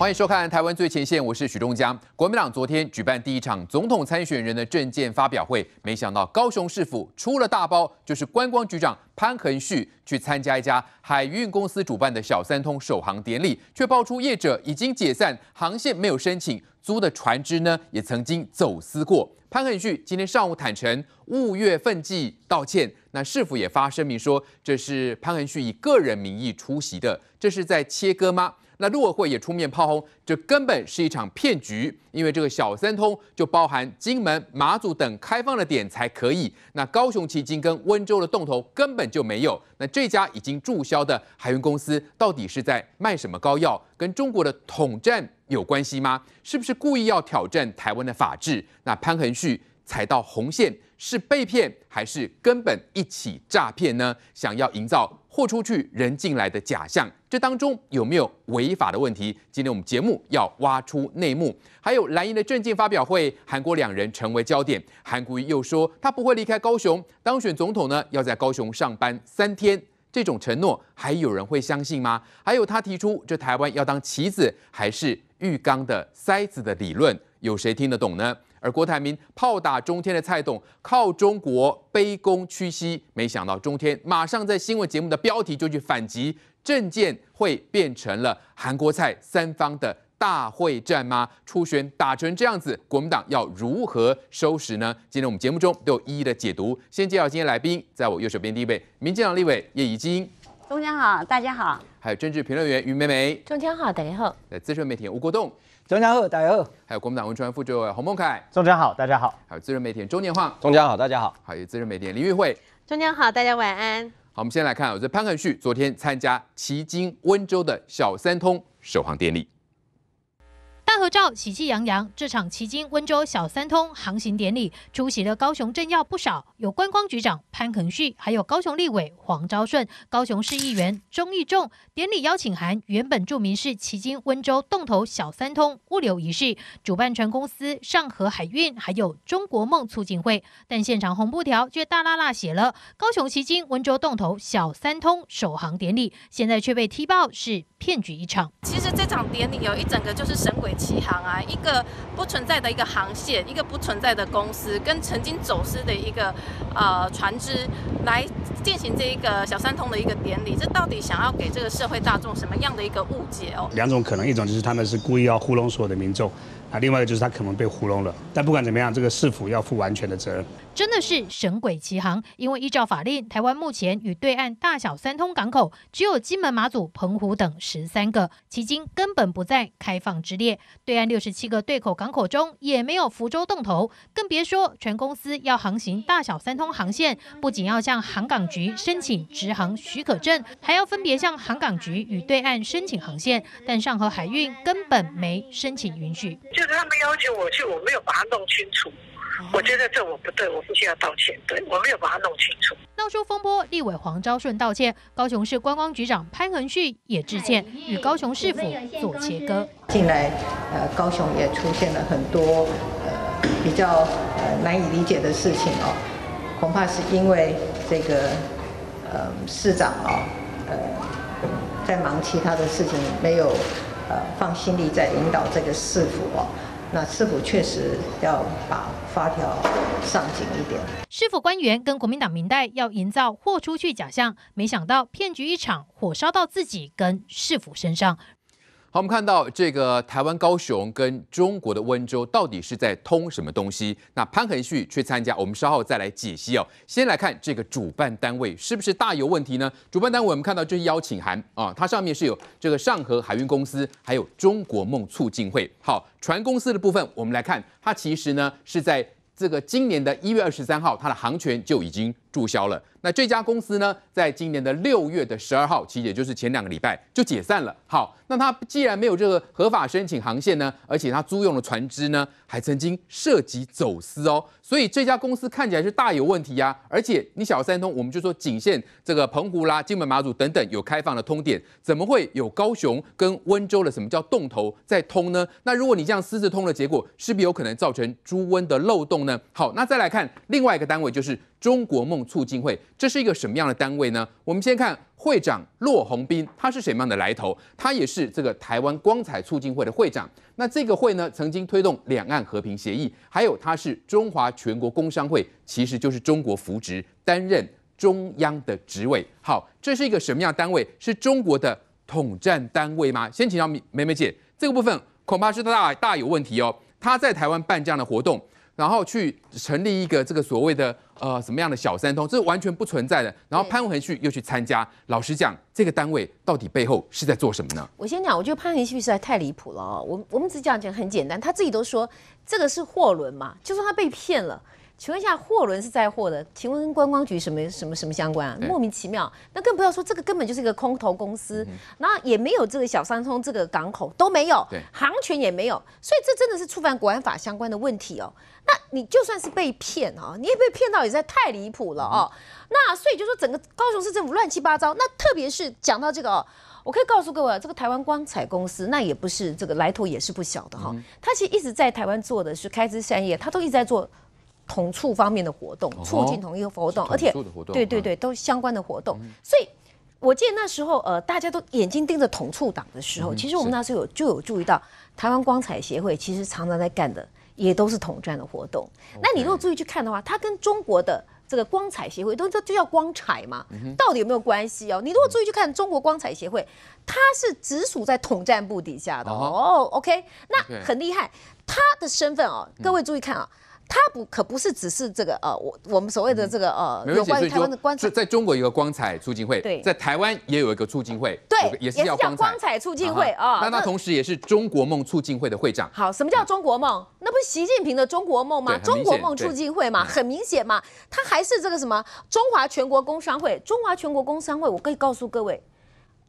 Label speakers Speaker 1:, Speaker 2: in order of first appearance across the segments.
Speaker 1: 欢迎收看《台湾最前线》，我是许忠江。国民党昨天举办第一场总统参选人的政见发表会，没想到高雄市府出了大包，就是观光局长潘恒旭去参加一家海运公司主办的小三通首航典礼，却爆出业者已经解散，航线没有申请，租的船只呢也曾经走私过。潘恒旭今天上午坦诚误月份际道歉，那市府也发声明说这是潘恒旭以个人名义出席的，这是在切割吗？那陆委会也出面炮轰，这根本是一场骗局，因为这个小三通就包含金门、马祖等开放的点才可以。那高雄迄今跟温州的洞头根本就没有。那这家已经注销的海运公司到底是在卖什么膏药？跟中国的统战有关系吗？是不是故意要挑战台湾的法治？那潘恒旭踩到红线。是被骗还是根本一起诈骗呢？想要营造货出去人进来的假象，这当中有没有违法的问题？今天我们节目要挖出内幕。还有蓝营的政见发表会，韩国两人成为焦点。韩国瑜又说他不会离开高雄，当选总统呢要在高雄上班三天，这种承诺还有人会相信吗？还有他提出这台湾要当棋子还是浴缸的塞子的理论，有谁听得懂呢？而郭台铭炮打中天的蔡董靠中国卑躬屈膝，没想到中天马上在新闻节目的标题就去反击，政见会变成了韩国菜三方的大会战吗？初选打成这样子，国民党要如何收拾呢？今天我们节目中都有一一的解读。先介绍今天来宾，在我右手边第一位，民进党立委叶宜津，
Speaker 2: 中央好，大家好。
Speaker 1: 还有政治评论员于美美，
Speaker 2: 中央好，大家好。
Speaker 1: 资深媒体吴国栋。钟嘉禾，大家好，还有国民党文传副主委洪孟凯，钟嘉好，大家好，还有资深媒体钟年晃，钟嘉好，大家好，还有资深媒体林玉慧，
Speaker 3: 钟嘉好，大家晚安。
Speaker 1: 好，我们先来看，我是潘汉旭，昨天参加奇经温州的小三通首航典礼。
Speaker 4: 大合照喜气洋洋，这场迄今温州小三通航行典礼出席的高雄政要不少，有观光局长潘恒旭，还有高雄立委黄昭顺、高雄市议员钟义仲。典礼邀请函原本注明是迄今温州洞头小三通物流仪式，主办船公司上河海运还有中国梦促进会，但现场红布条却大拉拉写了高雄迄今温州洞头小三通首航典礼，现在却被踢爆是骗局一场。其实
Speaker 5: 这场典礼有一整个就是神鬼。起航啊！一个不存在的，一个航线，一个不存在的公司，跟曾经走私的一个呃船只，来进行这一个小三通的一
Speaker 3: 个典礼，这到底想要给这个社会大众什么样的一个误解哦？
Speaker 6: 两种可能，一种就是他们是故意要糊弄所有的民众。啊，另外一个就是他可能被糊弄了，但不管怎么样，这个市府要负完全的责任。
Speaker 4: 真的是神鬼齐航，因为依照法令，台湾目前与对岸大小三通港口只有金门、马祖、澎湖等十三个，迄今根本不在开放之列。对岸六十七个对口港口中也没有福州、洞头，更别说全公司要航行大小三通航线，不仅要向航港局申请直航许可证，还要分别向航港局与对岸申请航线，但上和海运根本没申请允许。
Speaker 7: 就是他们要求我去，我没有把它弄清楚。我觉得这
Speaker 5: 我不对，我必须要道歉。对我没有把它弄清楚。
Speaker 4: 闹出风波，立委黄昭顺道歉，高雄市观光局长潘恒旭也致歉，与高雄市府做切割。近
Speaker 5: 来，呃，高雄也出现了很多呃比较呃难以理解的事情哦，恐怕是因为这个呃市长啊呃在忙其他的事情没有。呃，放心力在引导这个市府哦，那市府确实要把发条上紧一点。
Speaker 4: 市府官员跟国民党民代要营造豁出去假象，没想到骗局一场，火烧到自己跟市府身上。
Speaker 1: 好，我们看到这个台湾高雄跟中国的温州到底是在通什么东西？那潘恒旭去参加，我们稍后再来解析哦。先来看这个主办单位是不是大有问题呢？主办单位我们看到这是邀请函啊，它上面是有这个上河海运公司，还有中国梦促进会。好，船公司的部分我们来看，它其实呢是在这个今年的一月二十三号，它的航权就已经。注销了。那这家公司呢，在今年的六月的十二号，其实也就是前两个礼拜就解散了。好，那他既然没有这个合法申请航线呢，而且他租用的船只呢，还曾经涉及走私哦。所以这家公司看起来是大有问题呀。而且你小三通，我们就说仅限这个澎湖啦、金门、马祖等等有开放的通点，怎么会有高雄跟温州的什么叫洞头在通呢？那如果你这样私自通的结果，势必有可能造成猪瘟的漏洞呢。好，那再来看另外一个单位就是。中国梦促进会，这是一个什么样的单位呢？我们先看会长骆鸿斌，他是什么样的来头？他也是这个台湾光彩促进会的会长。那这个会呢，曾经推动两岸和平协议，还有他是中华全国工商会，其实就是中国扶植担任中央的职位。好，这是一个什么样单位？是中国的统战单位吗？先请让梅梅姐这个部分恐怕是大大有问题哦。他在台湾办这样的活动。然后去成立一个这个所谓的呃什么样的小三通，这完全不存在的。然后潘文旭又去参加，老实讲，这个单位到底背后是在做什么呢？
Speaker 5: 我先讲，我觉得潘文旭实在太离谱了。我我们只讲讲很简单，他自己都说这个是货轮嘛，就说他被骗了。请问一下，货轮是载货的，请问观光局什么什么什么相关啊？莫名其妙。那更不要说这个根本就是一个空头公司，然后也没有这个小三通，这个港口都没有，航权也没有。所以这真的是触犯国安法相关的问题哦。那你就算是被骗哦，你也被骗到也在太离谱了哦。那所以就说整个高雄市政府乱七八糟。那特别是讲到这个哦，我可以告诉各位，这个台湾光彩公司那也不是这个来头也是不小的哈。他其实一直在台湾做的是开枝散叶，他都一直在做。统促方面的活动，促进同一个活动，而且对对对，都相关的活动。所以我记得那时候，呃，大家都眼睛盯着统促党的时候，其实我们那时候有就有注意到，台湾光彩协会其实常常在干的也都是统战的活动。那你如果注意去看的话，它跟中国的这个光彩协会都这就叫光彩嘛，到底有没有关系哦？你如果注意去看中国光彩协会，它是直属在统战部底下的哦。OK，那很厉害，他的身份哦，各位注意看啊。他不可不是只是这个呃，我我们所谓的这个呃，没关系，湾的就
Speaker 1: 在在中国一个光彩促进会，在台湾也有一个促进会，对，也是叫光彩促进会啊。那他同时也是中国梦促进会的会长。
Speaker 5: 好，什么叫中国梦？那不是习近平的中国梦吗？中国梦促进会嘛，很明显嘛，他还是这个什么中华全国工商会，中华全国工商会，我可以告诉各位。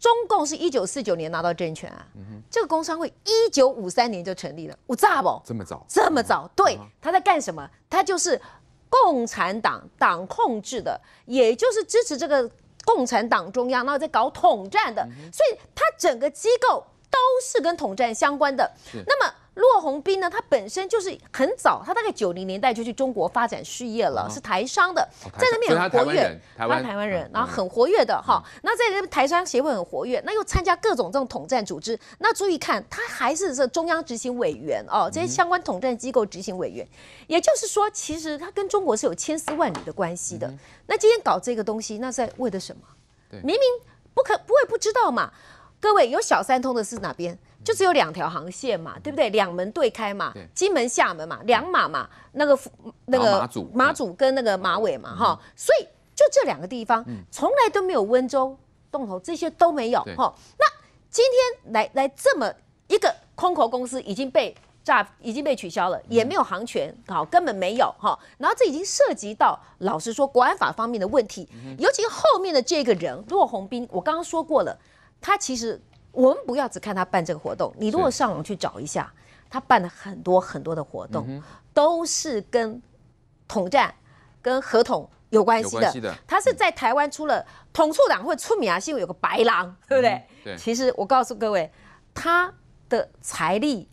Speaker 5: 中共是一九四九年拿到政权啊，这个工商会一九五三年就成立了，我炸不？这么早？这么早？对，他在干什么？他就是共产党党控制的，也就是支持这个共产党中央，然后在搞统战的，所以他整个机构都是跟统战相关的。那么。骆宏斌呢？他本身就是很早，他大概九零年代就去中国发展事业了，是台商的，在那边很活跃，台湾台湾人，然后很活跃的哈。那在台商协会很活跃，那又参加各种这种统战组织。那注意看，他还是这中央执行委员哦，这些相关统战机构执行委员，也就是说，其实他跟中国是有千丝万缕的关系的。那今天搞这个东西，那在为的什么？明明不可不会不知道嘛。各位有小三通的是哪边？就只有两条航线嘛，对不对？两门对开嘛，金门、厦门嘛，两马嘛，那个那个马主、马跟那个马尾嘛，哈，所以就这两个地方，从来都没有温州、洞头这些都没有，哈。那今天来来这么一个空壳公司已经被炸，已经被取消了，也没有航权，好，根本没有哈。然后这已经涉及到，老实说，国安法方面的问题，尤其后面的这个人骆红兵，我刚刚说过了，他其实。我们不要只看他办这个活动，你如果上网去找一下，他办了很多很多的活动，都是跟统战、跟合同有关系的。他是在台湾出了统促党或出名啊，因为有个白狼，对不对？其实我告诉各位，他的财力。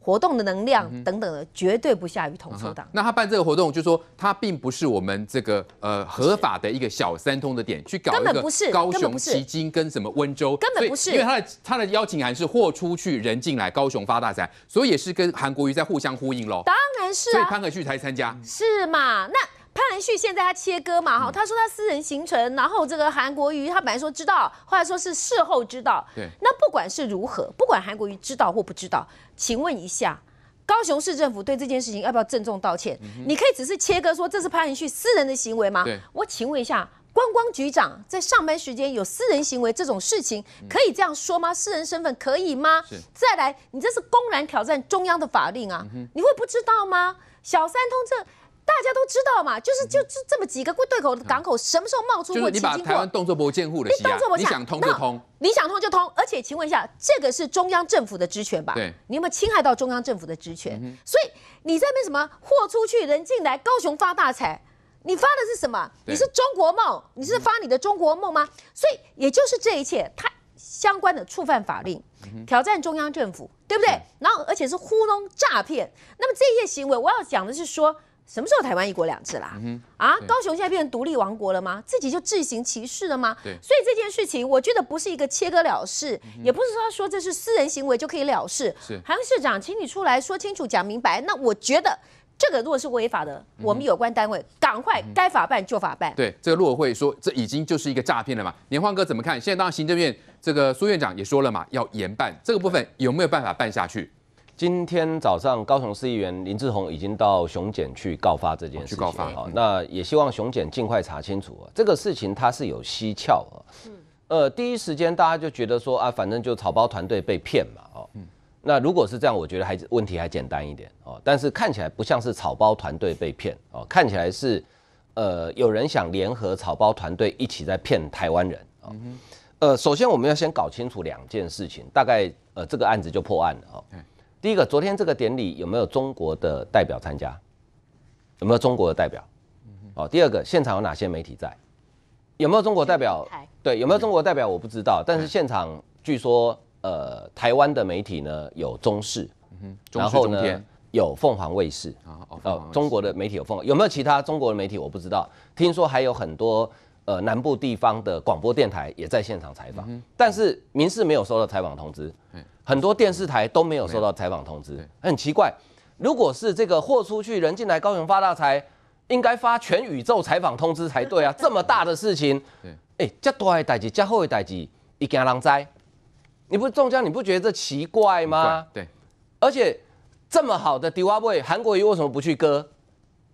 Speaker 5: 活动的能量等等的，绝对不下于同策党。
Speaker 1: 那他办这个活动，就说他并不是我们这个呃合法的一个小三通的点去搞不个高雄、基金跟什么温州，根本不是。因为他的他的邀请函是货出去人进来，高雄发大财，所以也是跟韩国瑜在互相呼应喽。当
Speaker 5: 然是，所以潘可
Speaker 1: 旭才参加。
Speaker 5: 是嘛？那。潘仁旭现在他切割嘛哈，他说他私人行程，然后这个韩国瑜他本来说知道，后来说是事后知道。对，那不管是如何，不管韩国瑜知道或不知道，请问一下，高雄市政府对这件事情要不要郑重道歉？你可以只是切割说这是潘仁旭私人的行为吗？我请问一下，观光局长在上班时间有私人行为这种事情，可以这样说吗？私人身份可以吗？是。再来，你这是公然挑战中央的法令啊！你会不知道吗？小三通这。大家都知道嘛，就是就就这么几个对口的港口，什么时候冒出过？你把台湾
Speaker 1: 动作不监护的，你动作不想通就通？
Speaker 5: 你想通就通。而且请问一下，这个是中央政府的职权吧？对，你有没有侵害到中央政府的职权？所以你那边什么货出去人进来，高雄发大财？你发的是什么？你是中国梦？你是发你的中国梦吗？所以也就是这一切，它相关的触犯法令，挑战中央政府，对不对？然后而且是糊弄诈骗。那么这些行为，我要讲的是说。什么时候台湾一国两制啦？啊，高雄现在变成独立王国了吗？自己就自行其事了吗？对，所以这件事情我觉得不是一个切割了事，也不是说说这是私人行为就可以了事。是，韩市长，请你出来说清楚、讲明白。那我觉得这个如果是违法的，我们有关单位赶快该法办就法办。
Speaker 1: 对，这个陆委会说这已经就是一个诈骗了嘛？年环哥怎么看？
Speaker 8: 现在当行政院这个苏院长也说了嘛，要严办这个部分有没有办法办下去？今天早上，高雄市议员林志宏已经到雄检去告发这件事情。去告发，好，那也希望雄检尽快查清楚啊。这个事情它是有蹊跷啊。呃，第一时间大家就觉得说啊，反正就草包团队被骗嘛，哦，那如果是这样，我觉得还问题还简单一点哦。但是看起来不像是草包团队被骗哦，看起来是，呃，有人想联合草包团队一起在骗台湾人啊。呃，首先我们要先搞清楚两件事情，大概呃，这个案子就破案了第一个，昨天这个典礼有没有中国的代表参加？有没有中国的代表？哦，第二个，现场有哪些媒体在？有没有中国代表？对，有没有中国代表？我不知道。但是现场据说，呃，台湾的媒体呢有中视，然后呢有凤凰卫视哦，中国的媒体有凤，有没有其他中国的媒体？我不知道。听说还有很多呃南部地方的广播电台也在现场采访，但是民事没有收到采访通知。很多电视台都没有收到采访通知，很奇怪。如果是这个货出去人进来高雄发大财，应该发全宇宙采访通知才对啊！这么大的事情，对，哎，这大的代志，这好的代志，一家人在。你不中奖，你不觉得这奇怪吗？对。而且这么好的迪瓦 v 韩国瑜为什么不去割，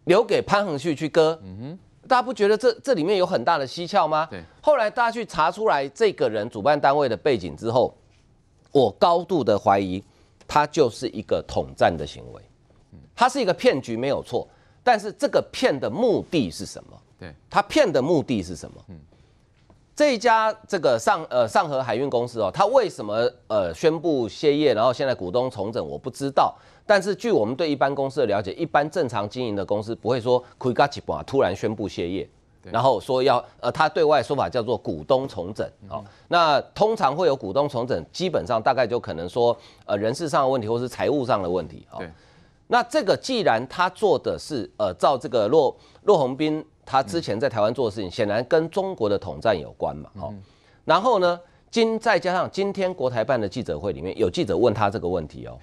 Speaker 8: 留给潘恒旭去割？嗯哼，大家不觉得这这里面有很大的蹊跷吗？对。后来大家去查出来这个人主办单位的背景之后。我高度的怀疑，它就是一个统战的行为，它是一个骗局，没有错。但是这个骗的目的是什么？对，它骗的目的是什么？这这家这个上呃上河海运公司哦，它为什么呃宣布歇业，然后现在股东重整，我不知道。但是据我们对一般公司的了解，一般正常经营的公司不会说突然宣布歇业。然后说要呃，他对外说法叫做股东重整啊。那通常会有股东重整，基本上大概就可能说呃人事上的问题或是财务上的问题啊。那这个既然他做的是呃，照这个骆骆宏斌他之前在台湾做的事情，显然跟中国的统战有关嘛。哦。然后呢，今再加上今天国台办的记者会里面有记者问他这个问题哦。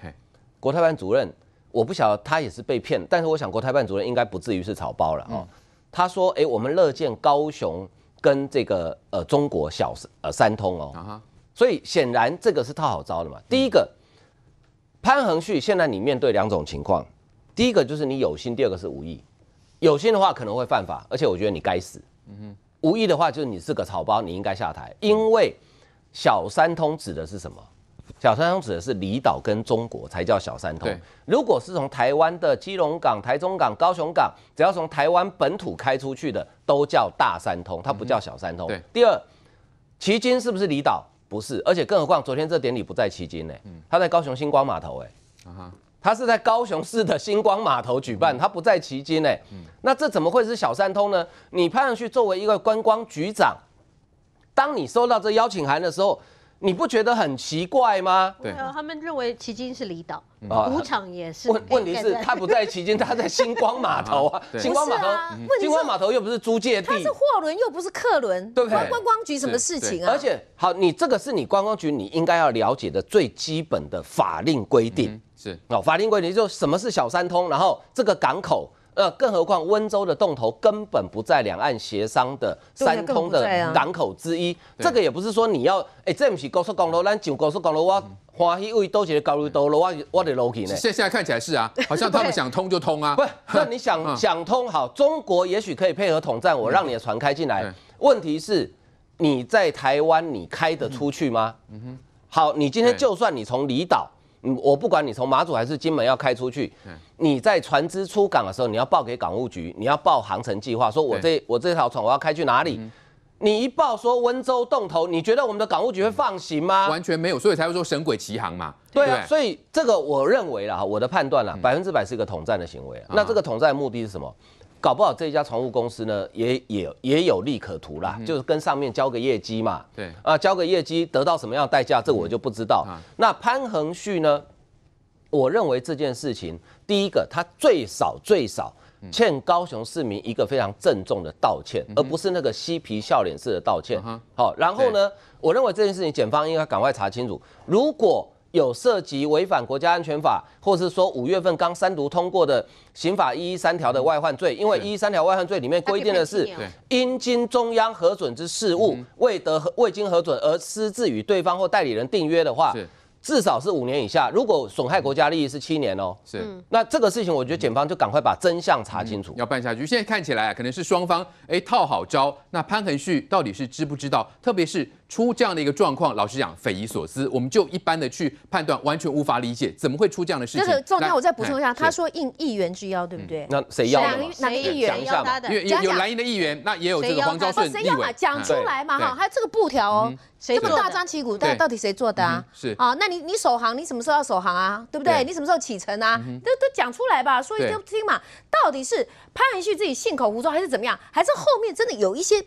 Speaker 8: 国台办主任，我不晓得他也是被骗，但是我想国台办主任应该不至于是草包了。嗯。他说：“哎，我们乐见高雄跟这个呃中国小呃三通哦，所以显然这个是套好招的嘛。第一个，潘恒旭现在你面对两种情况，第一个就是你有心，第二个是无意。有心的话可能会犯法，而且我觉得你该死。嗯哼，无意的话就是你是个草包，你应该下台。因为小三通指的是什么？”小三通指的是离岛跟中国才叫小三通，如果是从台湾的基隆港、台中港、高雄港，只要从台湾本土开出去的，都叫大三通，它不叫小三通。第二，旗津是不是离岛？不是，而且更何况昨天这典礼不在旗津呢，他在高雄星光码头哎，它他是在高雄市的星光码头举办，他不在旗津呢。那这怎么会是小三通呢？你派上去作为一个观光局长，当你收到这邀请函的时候。你不觉得很奇怪吗？对啊，
Speaker 3: 他们认为奇津是离岛，赌
Speaker 5: 场也是。
Speaker 3: 问问题是他
Speaker 8: 不在奇津，他在星光码头啊。对，光码头，星光码头又不是租界地，它是货
Speaker 5: 轮又不是客轮，对不对？关观光局什么事情啊？而且，
Speaker 8: 好，你这个是你观光局你应该要了解的最基本的法令规定是哦，法令规定就什么是小三通，然后这个港口。呃，更何况温州的洞头根本不在两岸协商的三通的港口之一，这个也不是说你要，哎，这不是高速公路，咱上高速公路，我欢喜位多些高流道路，我我的逻辑呢？现在看起来是啊，好像他们想通就通啊。不，那 你想想通好，中国也许可以配合统战，我让你的船开进来。问题是，你在台湾你开得出去吗？嗯哼。好，你今天就算你从离岛。嗯，我不管你从马祖还是金门要开出去，你在船只出港的时候，你要报给港务局，你要报航程计划，说我这我这条船我要开去哪里？你一报说温州洞头，你觉得我们的港务局会放行吗？完全没有，所以才会说神鬼齐航嘛。对啊，所以这个我认为啦，我的判断啦，百分之百是一个统战的行为。那这个统战的目的是什么？搞不好这一家船物公司呢，也也也有利可图啦，就是跟上面交个业绩嘛。对啊，交个业绩得到什么样的代价，这我就不知道。那潘恒旭呢？我认为这件事情，第一个，他最少最少欠高雄市民一个非常郑重的道歉，而不是那个嬉皮笑脸式的道歉。好，然后呢，我认为这件事情，检方应该赶快查清楚。如果有涉及违反国家安全法，或是说五月份刚三读通过的刑法一一三条的外患罪，因为一一三条外患罪里面规定的是，因经中央核准之事务，未得未经核准而私自与对方或代理人订约的话，至少是五年以下，如果损害国家利益是七年哦。是，那这个事情，我觉得检方就赶快把真相查清楚，要办下去。现在看起
Speaker 1: 来可能是双方哎套好招，那潘恒旭到底是知不知道？特别是。出这样的一个状况，老实讲，匪夷所思。我们就一般的去判断，完全无法理解，怎么会出这样的事情？就个重点，我再补充一下，他
Speaker 5: 说应议员之邀，对不对？那谁邀呢？哪议员邀的？因为有蓝营的议
Speaker 1: 员，那也有这个黄昭顺。讲要嘛，讲出来嘛，哈，有
Speaker 5: 这个布条，这么大张旗鼓，到底谁做的啊？是啊，那你你首航，你什么时候要首航啊？对不对？你什么时候启程啊？都都讲出来吧，说一丢听嘛。到底是潘文旭自己信口胡说，还是怎么样？还是后面真的有一些？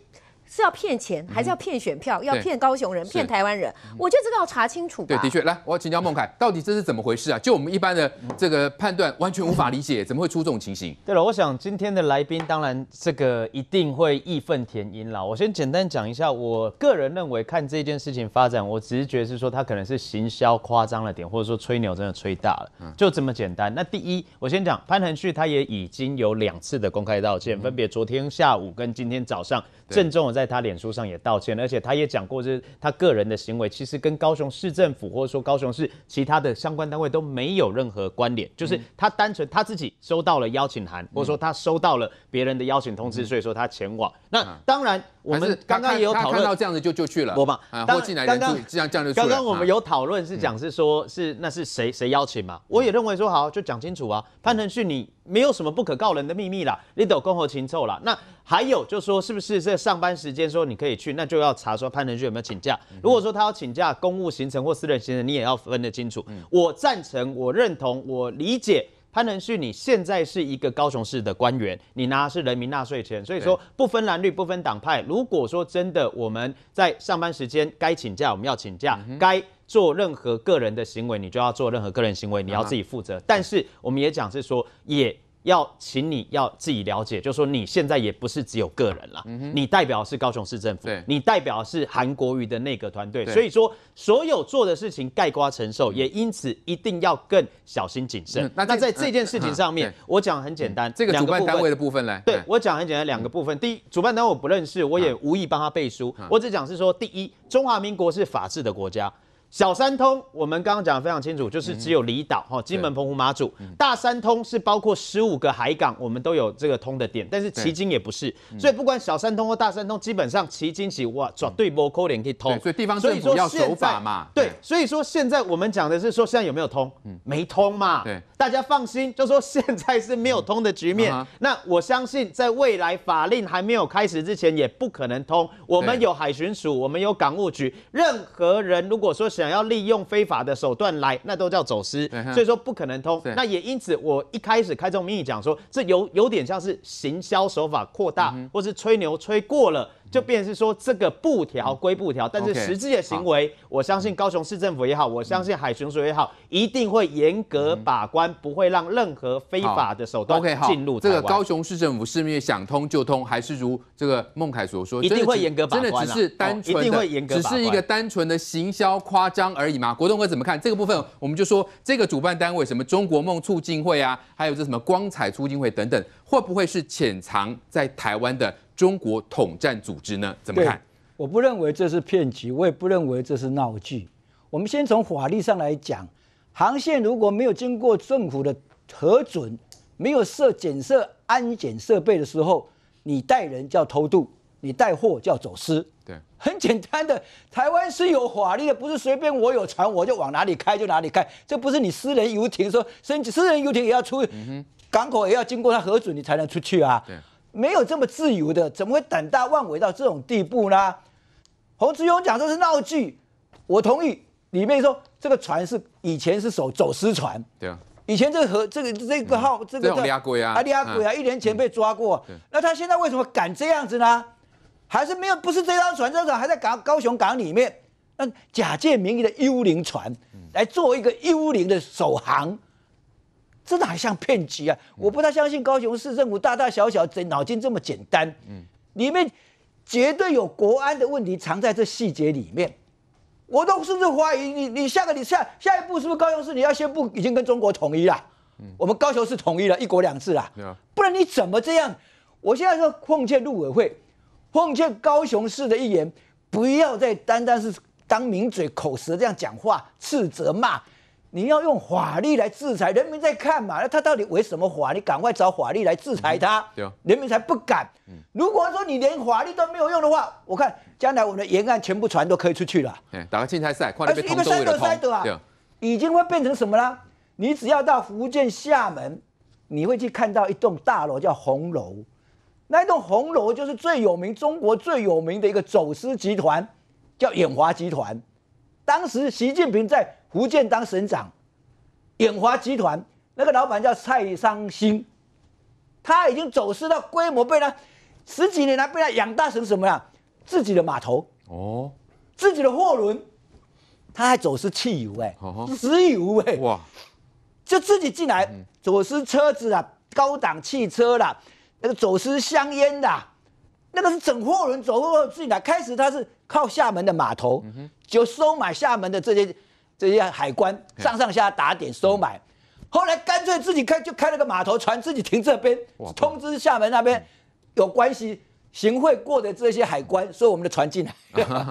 Speaker 5: 是要骗钱，还是要骗选票？要骗高雄人，骗台湾人？我得这个要查清楚。对，的
Speaker 1: 确，来，我要请教孟凯，到底这是怎么回事啊？就我们一般的这个判断，完全无法理解，怎么会出这种情形？对了，我想今天的来宾当然
Speaker 9: 这个一定会义愤填膺了。我先简单讲一下，我个人认为看这件事情发展，我只是觉得是说他可能是行销夸张了点，或者说吹牛真的吹大了，就这么简单。那第一，我先讲潘恒旭，他也已经有两次的公开道歉，分别昨天下午跟今天早上，正中。在他脸书上也道歉，而且他也讲过，是他个人的行为，其实跟高雄市政府或者说高雄市其他的相关单位都没有任何关联，就是他单纯他自己收到了邀请函，或者说他收到了别人的邀请通知，所以说他前往。那
Speaker 1: 当然。我们刚刚也有讨论，到这样子就就去了。我嘛，啊，后进来就这样这样就刚刚我们有
Speaker 9: 讨论是讲是说是那是谁谁邀请嘛？我也认为说好就讲清楚啊。潘腾旭，你没有什么不可告人的秘密啦，你都公候情臭啦。那还有就说是不是在上班时间说你可以去，那就要查说潘腾旭有没有请假。如果说他要请假，公务行程或私人行程，你也要分得清楚。我赞成，我认同，我理解。潘仁旭，你现在是一个高雄市的官员，你拿是人民纳税钱，所以说不分蓝绿不分党派。如果说真的我们在上班时间该请假，我们要请假；该做任何个人的行为，你就要做任何个人行为，你要自己负责。但是我们也讲是说，也。要请你要自己了解，就说你现在也不是只有个人了，你代表是高雄市政府，你代表是韩国瑜的那个团队，所以说所有做的事情盖瓜承受，也因此一定要更小心谨慎。那在这件事情上面，我讲很简单，这个主办单位的部分呢？对我讲很简单，两个部分。第一，主办单位我不认识，我也无意帮他背书，我只讲是说，第一，中华民国是法治的国家。小三通，我们刚刚讲的非常清楚，就是只有离岛哈，金门、澎湖、马祖。大三通是包括十五个海港，我们都有这个通的点，但是旗津也不是。所以不管小三通或大三通，基本上旗津起哇，转对波扣点可以通。所以地方政府要守法嘛。对，所以说现在我们讲的是说现在有没有通？嗯，没通嘛。对，大家放心，就说现在是没有通的局面。那我相信在未来法令还没有开始之前，也不可能通。我们有海巡署，我们有港务局，任何人如果说想。想要利用非法的手段来，那都叫走私，所以说不可能通。那也因此，我一开始开这种 mini 讲说，这有有点像是行销手法扩大，或是吹牛吹过了。就便是说，这个布条归布条，但是实际的行为，我相信高雄市政府也好，我相信海巡署也好，一定会严格把关，不会让任何非法的手段进入。这个高
Speaker 1: 雄市政府是是想通就通，还是如这个孟凯所说，一定会严格把关，真的只是单纯的，只是一个单纯的行销夸张而已嘛？国栋哥怎么看这个部分？我们就说这个主办单位，什么中国梦促进会啊，还有这什么光彩促进会等等，会不会是潜藏在台湾的？中国统战组织呢？怎么看？
Speaker 7: 我不认为这是骗局，我也不认为这是闹剧。我们先从法律上来讲，航线如果没有经过政府的核准，没有设检测安检设备的时候，你带人叫偷渡，你带货叫走私。对，很简单的。台湾是有法律的，不是随便我有船我就往哪里开就哪里开。这不是你私人游艇，说甚至私人游艇也要出港口，也要经过他核准，你才能出去啊。对。没有这么自由的，怎么会胆大妄为到这种地步呢？洪志勇讲这是闹剧，我同意。里面说这个船是以前是走走私船，对啊，以前这个和这个这个号这个叫阿鬼啊，阿里阿鬼啊，一年前被抓过。那他现在为什么敢这样子呢？还是没有？不是这艘船，这艘还在港高雄港里面，那假借名义的幽灵船来做一个幽灵的首航。这哪像骗局啊！我不太相信高雄市政府大大小小这脑筋这么简单，嗯，里面绝对有国安的问题藏在这细节里面。我都甚至怀疑你，你下个你下下一步是不是高雄市你要宣布已经跟中国统一了？嗯，我们高雄市统一了一国两制啊，不然你怎么这样？我现在说奉劝陆委会，奉劝高雄市的议员，不要再单单是当名嘴口舌这样讲话，斥责骂。你要用法律来制裁人民在看嘛？那他到底违什么法？你赶快找法律来制裁他，人民才不敢。如果说你连法律都没有用的话，我看将来我们的沿岸全部船都可以出去了，
Speaker 1: 打个竞赛赛，快被通州给通了。一个啊，
Speaker 7: 已经会变成什么了？你只要到福建厦门，你会去看到一栋大楼叫红楼，那一栋红楼就是最有名、中国最有名的一个走私集团，叫远华集团。当时习近平在。福建当省长，远华集团那个老板叫蔡商兴，他已经走私到规模被他十几年来被他养大成什么呀？自己的码头哦，自己的货轮，他还走私汽油哎，石油哎，哇，就自己进来走私车子啊，高档汽车啦，那个走私香烟的，那个是整货轮走货来进来，开始他是靠厦门的码头就收买厦门的这些。这些海关上上下打点收买，后来干脆自己开就开了个码头船，自己停这边，通知厦门那边有关系行贿过的这些海关，说我们的船进来。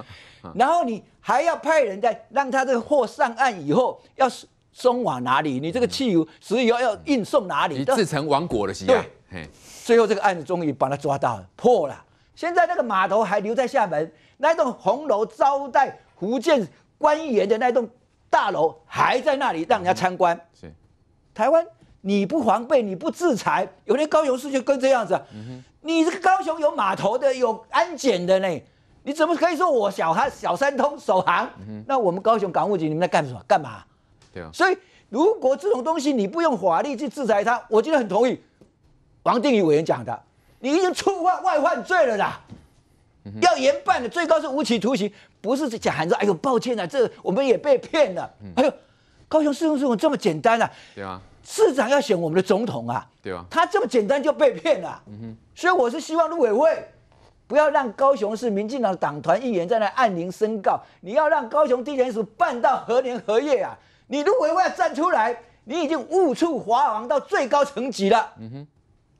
Speaker 7: 然后你还要派人在让他这个货上岸以后要送往哪里？你这个汽油石油要运送哪里？自成王国的，对。最后这个案子终于把他抓到了，破了。现在那个码头还留在厦门，那栋红楼招待福建官员的那栋。大楼还在那里，让人家参观。是台湾，你不防备，你不制裁，有些高雄市就跟这样子。你这个高雄有码头的，有安检的呢，你怎么可以说我小航小三通守航？那我们高雄港务局，你们在干什么？干嘛？对啊。所以如果这种东西你不用法律去制裁他，我觉得很同意王定宇委员讲的，你已经触犯外犯罪了啦。要严办的，最高是无期徒刑。不是讲喊着，哎呦，抱歉了，这我们也被骗了。哎呦，高雄市市长这么简单啊？对啊，市长要选我们的总统啊？对啊，他这么简单就被骗了。嗯哼，所以我是希望陆委会不要让高雄市民进党党团议员在那按铃声告，你要让高雄地检署办到何年何月啊？你陆委会要站出来，你已经误触华王到最高层级了。嗯哼。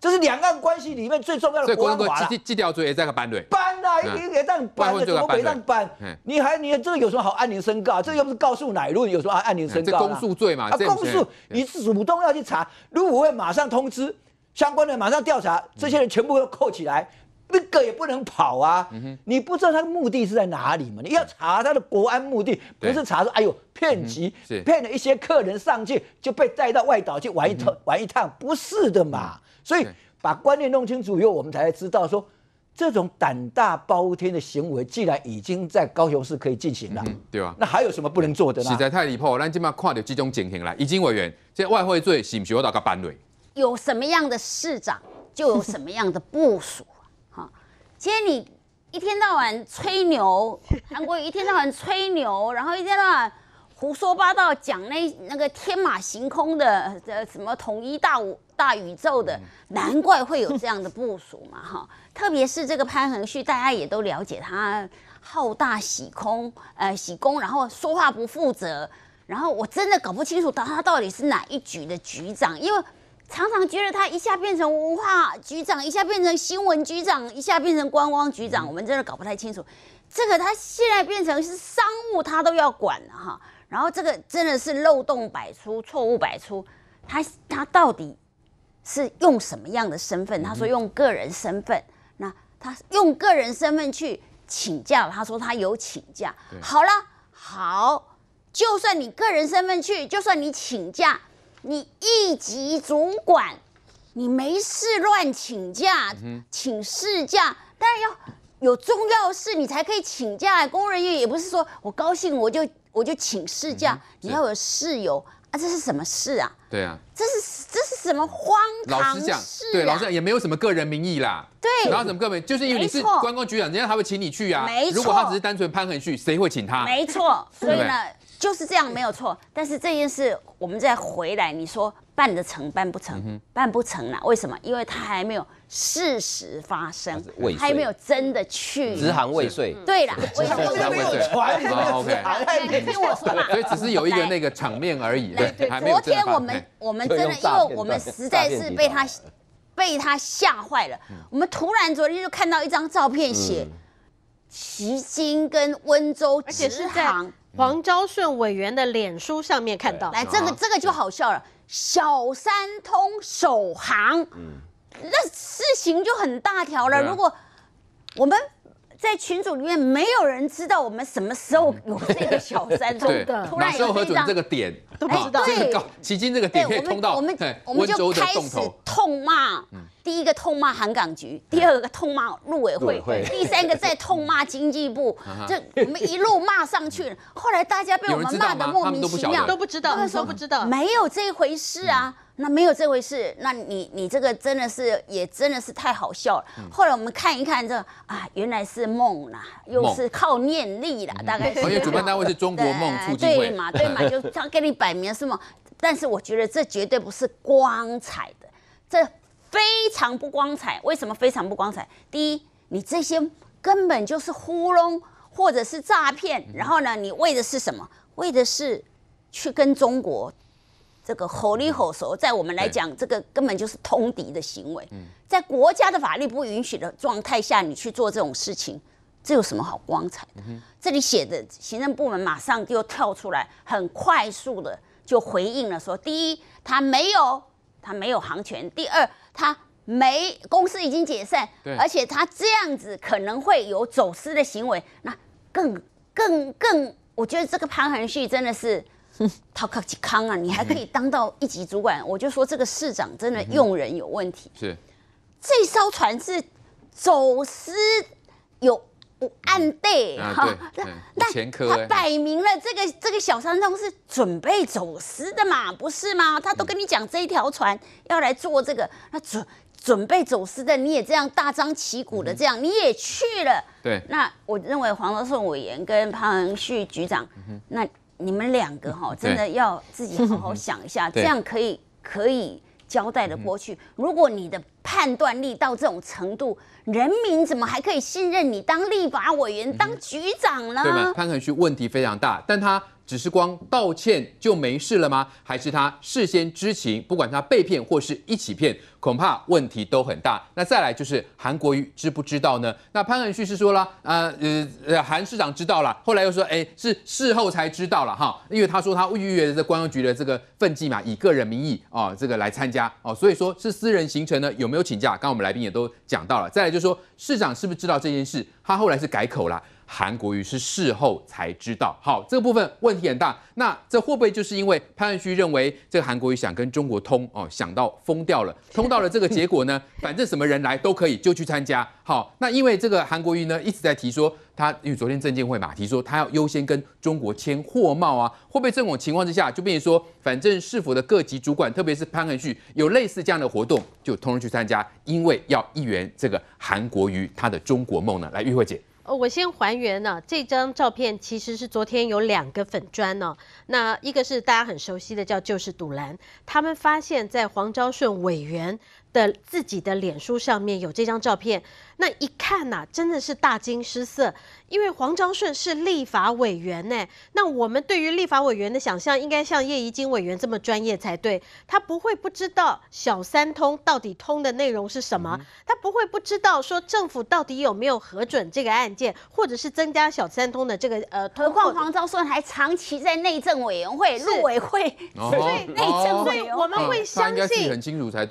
Speaker 7: 这是两岸关系里面最重要的关安法了。这
Speaker 1: 记掉罪在个班里。搬的，一个让搬，一个让搬，
Speaker 7: 你还你这个有什么好按年申告？这又不是告诉乃一路有什么按年申告？这公诉罪嘛，啊，公诉你主动要去查，如果会马上通知相关的，马上调查，这些人全部要扣起来，那个也不能跑啊！你不知道他的目的是在哪里吗？你要查他的国安目的，不是查说哎呦骗局骗了一些客人上去就被带到外岛去玩一趟玩一趟，不是的嘛？所以把观念弄清楚以后，我们才知道说，这种胆大包天的行为，既然已经在高雄市可以进行了，对吧？那还有什么不能做的呢？实
Speaker 1: 在太离谱！咱今麦看到这种情形了，已经委员，这外汇罪是不是我大家办了？
Speaker 2: 有什么样的市长，就有什么样的部署。哈，今天你一天到晚吹牛，韩国瑜一天到晚吹牛，然后一天到晚胡说八道，讲那那个天马行空的，呃，什么统一大武？大宇宙的，难怪会有这样的部署嘛，哈，特别是这个潘恒旭，大家也都了解他好大喜空，呃，喜功，然后说话不负责，然后我真的搞不清楚他他到底是哪一局的局长，因为常常觉得他一下变成文化局长，一下变成新闻局长，一下变成观光局长，我们真的搞不太清楚。这个他现在变成是商务，他都要管了哈，然后这个真的是漏洞百出，错误百出，他他到底？是用什么样的身份？他说用个人身份，那他用个人身份去请假。他说他有请假，好了，好，就算你个人身份去，就算你请假，你一级主管，你没事乱请假，请事假，当然要有重要事你才可以请假。工人也也不是说我高兴我就我就请事假，你要有事由。这是什么事啊？对啊，这是这是什么荒唐事？对，老实讲
Speaker 1: 也没有什么个人名义啦。对，然后什么个人，就是因为你是观光局长，人家他会请你去啊。没错，如果他只是单纯潘恒旭，谁会请他？没
Speaker 2: 错，所以呢就是这样没有错。但是这件事我们再回来，你说。办得成，办不成，办不成了，为什么？因为他还没有事实发生，他还没有真的去。直航未遂。对了，直航未遂。所以只是有一个
Speaker 1: 那个场面而已，还没有。昨天我们我们
Speaker 2: 真的，因为我们实在是被他被他吓坏了。我们突然昨天就看到一张照片，写“习金跟温州直航”，黄昭顺委员的脸书上面看到，来这个这个就好笑了。小三通首航，那事情就很大条了。如果我们。在群组里面，没有人知道我们什么时候有这个小三，真的，突然有这张这个
Speaker 1: 点都不知道。对，习近这个点到，我们我们我们就开始
Speaker 2: 痛骂。第一个痛骂航港局，第二个痛骂陆委会，第三个再痛骂经济部，这我们一路骂上去。后来大家被我们骂的莫名其妙，都不知道那个时候不知道没有这一回事啊。那没有这回事，那你你这个真的是也真的是太好笑了。后来我们看一看这啊，原来是梦啦，又是靠念力啦，大概是。因为主办单位是中国梦促进对嘛，对嘛？就他给你摆明什梦，但是我觉得这绝对不是光彩的，这非常不光彩。为什么非常不光彩？第一，你这些根本就是糊弄或者是诈骗，然后呢，你为的是什么？为的是去跟中国。这个合里吼手，在我们来讲，这个根本就是通敌的行为。嗯，在国家的法律不允许的状态下，你去做这种事情，这有什么好光彩？的？这里写的行政部门马上就跳出来，很快速的就回应了，说：第一，他没有，他没有航权；第二，他没公司已经解散，而且他这样子可能会有走私的行为。那更更更，我觉得这个潘恒旭真的是。考 考几康啊，你还可以当到一级主管。我就说这个市长真的用人有问题。是，这艘船是走私，有暗贷。啊，
Speaker 10: 那前科。他摆
Speaker 2: 明了，这个这个小山洞是准备走私的嘛，不是吗？他都跟你讲，这一条船要来做这个，那准准备走私的，你也这样大张旗鼓的这样，你也去了。对。那我认为黄德顺委员跟潘恒旭局长，那。你们两个哈，真的要自己好好想一下，这样可以可以交代的过去。如果你的判断力到这种程度，人民怎么还可以信任你当立法委员、当局长呢？对
Speaker 1: 潘肯旭问题非常大，但他。只是光道歉就没事了吗？还是他事先知情？不管他被骗或是一起骗，恐怕问题都很大。那再来就是韩国瑜知不知道呢？那潘恩旭是说了，呃呃，韩市长知道了，后来又说，哎，是事后才知道了哈，因为他说他预约的在观光局的这个份机嘛，以个人名义啊，这个来参加哦，所以说是私人行程呢，有没有请假？刚我们来宾也都讲到了。再来就是说，市长是不是知道这件事？他后来是改口了。韩国瑜是事后才知道，好，这个部分问题很大。那这不会就是因为潘汉旭认为这个韩国瑜想跟中国通哦，想到疯掉了，通到了这个结果呢，反正什么人来都可以就去参加。好，那因为这个韩国瑜呢一直在提说，他因为昨天证监会嘛提说他要优先跟中国签货贸啊，不会这种情况之下就变成说，反正市府的各级主管，特别是潘汉旭有类似这样的活动，就通通去参加，因为要一圆这个韩国瑜他的中国梦呢，来玉慧姐。
Speaker 3: 我先还原呢，这张照片其实是昨天有两个粉砖呢，那一个是大家很熟悉的叫就是堵栏，他们发现在黄昭顺委员。的自己的脸书上面有这张照片，那一看呐，真的是大惊失色，因为黄昭顺是立法委员呢。那我们对于立法委员的想象，应该像叶宜津委员这么专业才对，他不会不知道小三通到底通的内容是什么，他不会不知道说政府到底有没有核准这个案件，或者是增加小三通的这个呃。何况黄昭顺还长期在内政委员会、陆委会，所以内政会我们会相信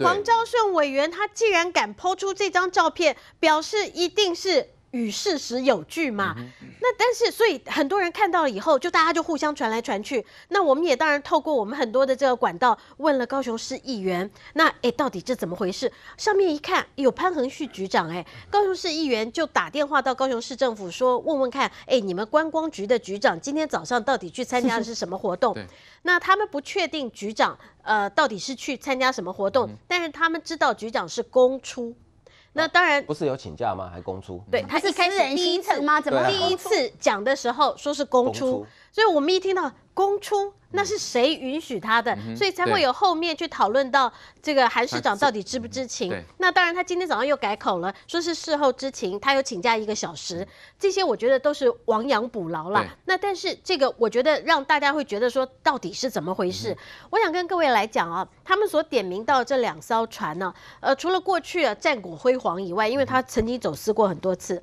Speaker 3: 黄昭顺。委员，他既然敢抛出这张照片，表示一定是。与事实有据嘛？那但是，所以很多人看到了以后，就大家就互相传来传去。那我们也当然透过我们很多的这个管道问了高雄市议员。那哎，到底这怎么回事？上面一看，有潘恒旭局长哎，高雄市议员就打电话到高雄市政府说，问问看，哎，你们观光局的局长今天早上到底去参加的是什么活动？那他们不确定局长呃到底是去参加什么活动，但是他们知道局长是公出。那当然
Speaker 8: 不是有请假吗？还公出？对，
Speaker 3: 他是私人一次吗？怎么第一次讲的时候说是公出？所以我们一听到公出。那是谁允许他的？所以才会有后面去讨论到这个韩市长到底知不知情？那当然，他今天早上又改口了，说是事后知情，他又请假一个小时，这些我觉得都是亡羊补牢了。那但是这个，我觉得让大家会觉得说到底是怎么回事？我想跟各位来讲啊，他们所点名到这两艘船呢，呃，除了过去啊战果辉煌以外，因为他曾经走私过很多次，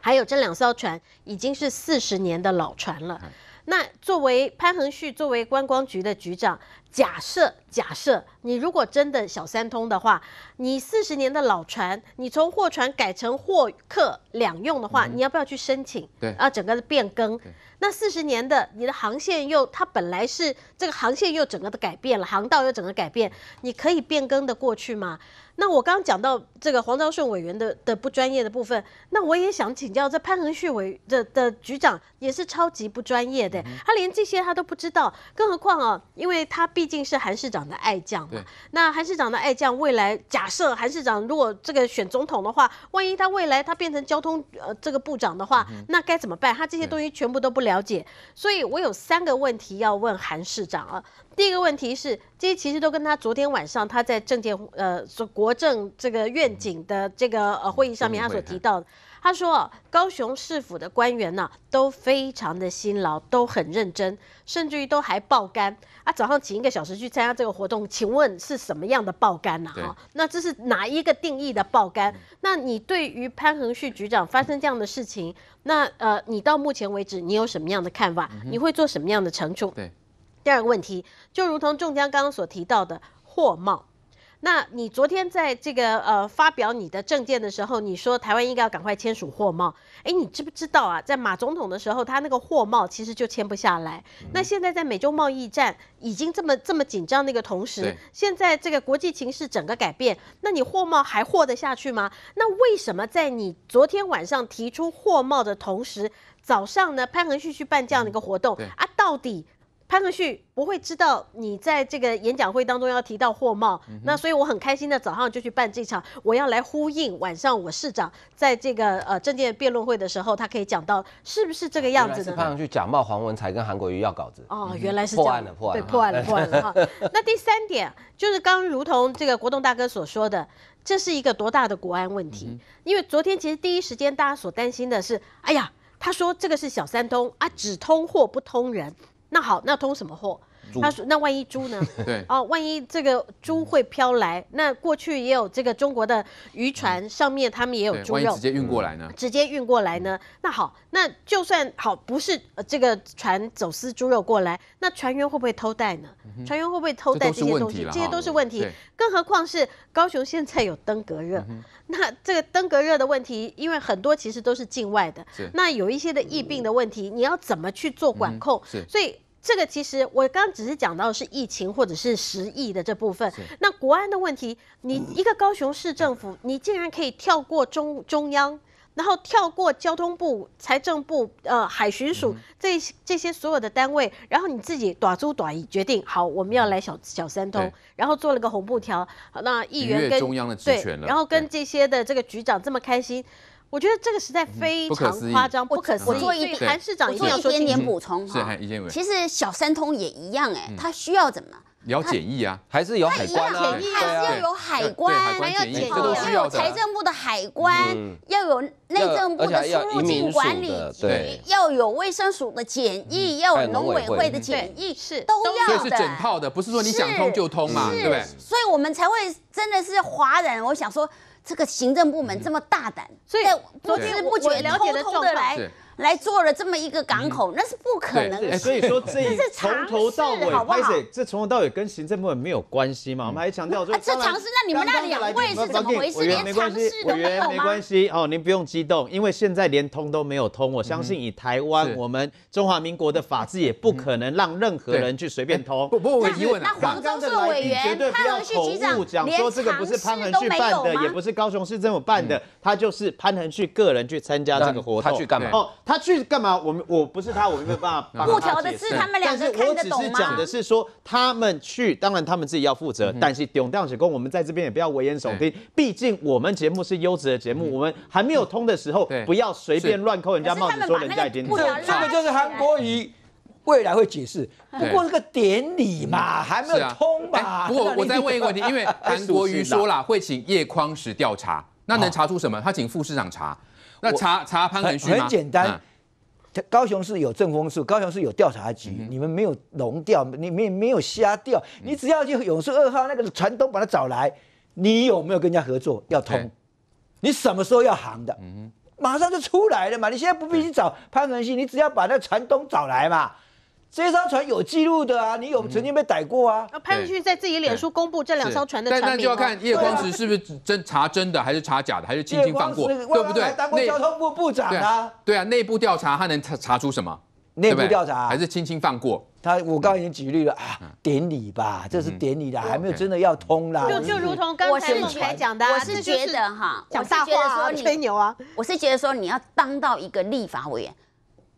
Speaker 3: 还有这两艘船已经是四十年的老船了。那作为潘恒旭，作为观光局的局长。假设假设你如果真的小三通的话，你四十年的老船，你从货船改成货客两用的话，你要不要去申请？对啊，整个的变更，那四十年的你的航线又它本来是这个航线又整个的改变了，航道又整个改变，你可以变更的过去吗？那我刚刚讲到这个黄昭顺委员的的不专业的部分，那我也想请教这潘恒旭委的的局长也是超级不专业的，他连这些他都不知道，更何况啊，因为他毕毕竟是韩市长的爱将嘛，那韩市长的爱将未来假设韩市长如果这个选总统的话，万一他未来他变成交通呃这个部长的话，那该怎么办？他这些东西全部都不了解，所以我有三个问题要问韩市长啊。第一个问题是，这些其实都跟他昨天晚上他在政界呃国政这个愿景的这个呃会议上面他所提到。他说：“高雄市府的官员呢，都非常的辛劳，都很认真，甚至于都还爆肝啊！早上请一个小时去参加这个活动，请问是什么样的爆肝呢？哈，那这是哪一个定义的爆肝？那你对于潘恒旭局长发生这样的事情，那呃，你到目前为止你有什么样的看法？你会做什么样的惩处？”对。第二个问题，就如同仲江刚刚所提到的货冒。那你昨天在这个呃发表你的政见的时候，你说台湾应该要赶快签署货贸。哎，你知不知道啊，在马总统的时候，他那个货贸其实就签不下来。那现在在美洲贸易战已经这么这么紧张的一个同时，现在这个国际形势整个改变，那你货贸还货得下去吗？那为什么在你昨天晚上提出货贸的同时，早上呢潘恒旭去办这样的一个活动啊？到底？潘文旭不会知道你在这个演讲会当中要提到货贸，那所以我很开心的早上就去办这场，我要来呼应晚上我市长在这个呃政见辩论会的时候，他可以讲到是不是这个样子？潘文
Speaker 8: 旭假冒黄文才跟韩国瑜要稿子？哦，原来是破案了，破案了，破案了哈。
Speaker 3: 那第三点就是刚如同这个国栋大哥所说的，这是一个多大的国安问题？因为昨天其实第一时间大家所担心的是，哎呀，他说这个是小三通啊，只通货不通人。那好，那通什么货？他说：“那万一猪呢？对哦，万一这个猪会飘来，那过去也有这个中国的渔船上面，他们也有猪肉。直接运过来呢？直接运过来呢？那好，那就算好，不是这个船走私猪肉过来，那船员会不会偷带呢？船员会不会偷带这些东西？这些都是问题。更何况是高雄现在有登革热，那这个登革热的问题，因为很多其实都是境外的。那有一些的疫病的问题，你要怎么去做管控？所以。”这个其实我刚刚只是讲到是疫情或者是十亿的这部分，那国安的问题，你一个高雄市政府，你竟然可以跳过中中央，然后跳过交通部、财政部、呃海巡署这这些所有的单位，然后你自己短租短移决定，好，我们要来小小三通，然后做了个红布条，那议员跟中央的职权了，然后跟这些的这个局长这么开心。
Speaker 2: 我觉得这个时代非常夸张，不可。我做一点韩市长做一点点补充哈，其实小三通也一样哎，他需要怎么？要检
Speaker 1: 疫啊，还是有海关
Speaker 2: 啊？还是要有海关，还要检疫，要有财政部的海关，要有内政部的出入境管理局，要有卫生署的检疫，要有农委会的检疫，是都要的。是整套
Speaker 1: 的，不是说你想通就通嘛，对不对？
Speaker 2: 所以我们才会真的是华人，我想说。这个行政部门这么大胆，所以不知不觉偷偷的来。来做了这么一个港口，那是不可能。
Speaker 10: 的。所
Speaker 9: 以说，这一从头到尾，这从头到尾跟行政部门没有关系嘛。我们还强调说，这尝试。那你们那两位是怎么回事？连尝试都没有吗？没关系，哦，您不用激动，因为现在连通都没有通。我相信以台湾我们中华民国的法制，也不可能让任何人去随便通。不不不，提问。那黄忠
Speaker 10: 志委员潘
Speaker 9: 讲说这个不是潘恒旭办的，也不是高雄市政府办的，他就是潘恒旭个人去参加这个活动，他去干嘛？哦，他去干嘛？我们我不是他，我没有办法不条的是他们两个看得懂吗？我只是讲的是说他们去，当然他们自己要负责。但是董大起工，我们在这边也不要危言耸听。毕竟我们节目是优质的节目，我们还没
Speaker 7: 有通的时候，不要随便乱扣人家帽子，说人家已经这这个就是韩国瑜未来会解释。不过这个典礼嘛，还没有通嘛。不过我再问一个问题，因为 韩国瑜说了
Speaker 1: 会请叶匡时调查，那能查出什么？他请副市长查。那查查潘恒旭很简单，
Speaker 7: 高雄市有正风处，高雄市有调查局，你们没有聋掉，你没没有瞎调，你只要去永顺二号那个船东把他找来，你有没有跟人家合作要通？你什么时候要航的？嗯，马上就出来了嘛，你现在不必去找潘文旭，你只要把那船东找来嘛。这艘船有记录的啊，你有曾经被逮过啊？那潘拍去
Speaker 3: 在自己脸书公布这
Speaker 7: 两艘船的。但那就要看叶光石
Speaker 1: 是不是真查真的，还是查假的，还是轻轻放过，
Speaker 7: 对不对？当过交通部部长啊。
Speaker 1: 对啊，内部调查他能查查出什么？
Speaker 7: 内部调查还是轻轻放过他？我刚已经举例了啊，典礼吧，这是典礼的，还没有真的要通啦。就就如同刚才孟凯讲的，我是觉得哈，讲大话你吹牛啊，
Speaker 2: 我是觉得说你要当到一个立法委员，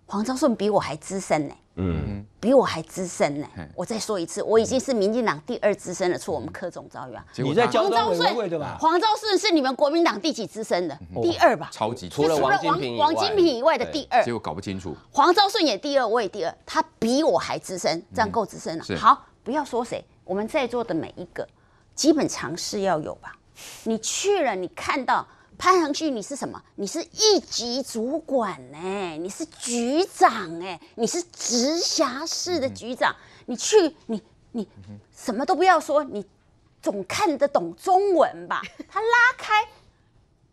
Speaker 2: 黄昭顺比我还资深呢。嗯，比我还资深呢。我再说一次，我已经是民进党第二资深的。除我们柯总遭遇啊，黄昭顺对吧？黄昭顺是你们国民党第几资深的？第二吧？
Speaker 1: 超级除了王金平以外的第二。结果搞不清楚。
Speaker 2: 黄昭顺也第二，我也第二，他比我还资深，这样够资深了。好，不要说谁，我们在座的每一个基本常识要有吧？你去了，你看到。潘恒旭，你是什么？你是一级主管呢？你是局长哎？你是直辖市的局长？你去，你你什么都不要说，你总看得懂中文吧？他拉开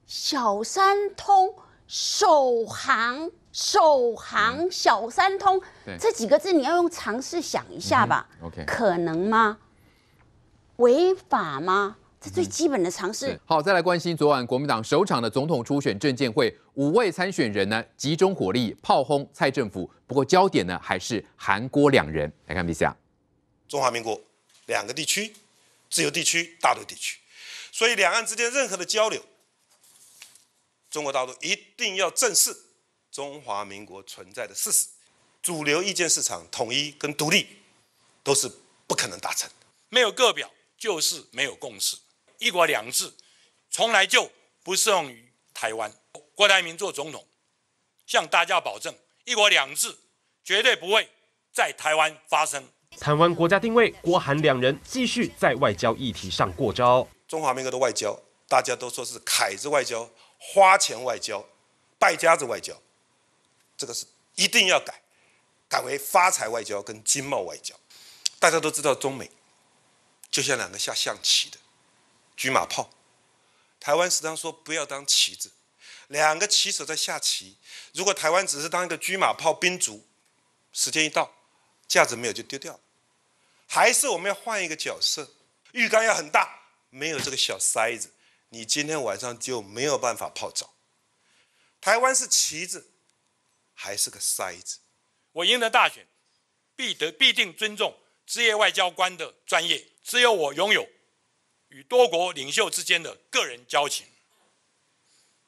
Speaker 2: 小三通，首航首航小三通这几个字，你要用常识想一下吧？OK，可能吗？违法吗？这最基本的常识。
Speaker 1: 好，再来关心昨晚国民党首场的总统初选证监会，五位参选人呢集中火力炮轰蔡政府。不过焦点呢还是韩郭两人。来看一下，
Speaker 6: 中华民国两个地区，自由地区、大陆地区，所以两岸之间任何的交流，中国大陆一定要正视中华民国存在的事实。主流意见市场统一跟独立都是不可能达成，没有个表就是没有共识。一国两制从来就不适用于台湾。郭台铭做总统，向大家保证，一国两制绝对不会在台湾发生。
Speaker 9: 台湾国家定位，郭韩两人继续在外交议题上过招。
Speaker 6: 中华民国的外交，大家都说是“凯子外交”、“花钱外交”、“败家子外交”，这个是一定要改，改为发财外交跟经贸外交。大家都知道，中美就像两个下象棋的。车马炮，台湾时常说不要当棋子，两个棋手在下棋。如果台湾只是当一个车马炮兵卒，时间一到，架子没有就丢掉。还是我们要换一个角色，浴缸要很大，没有这个小塞子，你今天晚上就没有办法泡澡。台湾是棋子，还是个塞子？我赢得大选，必得必定尊重职业外交官的专业，只有我拥有。与多国领袖之间的个人交情。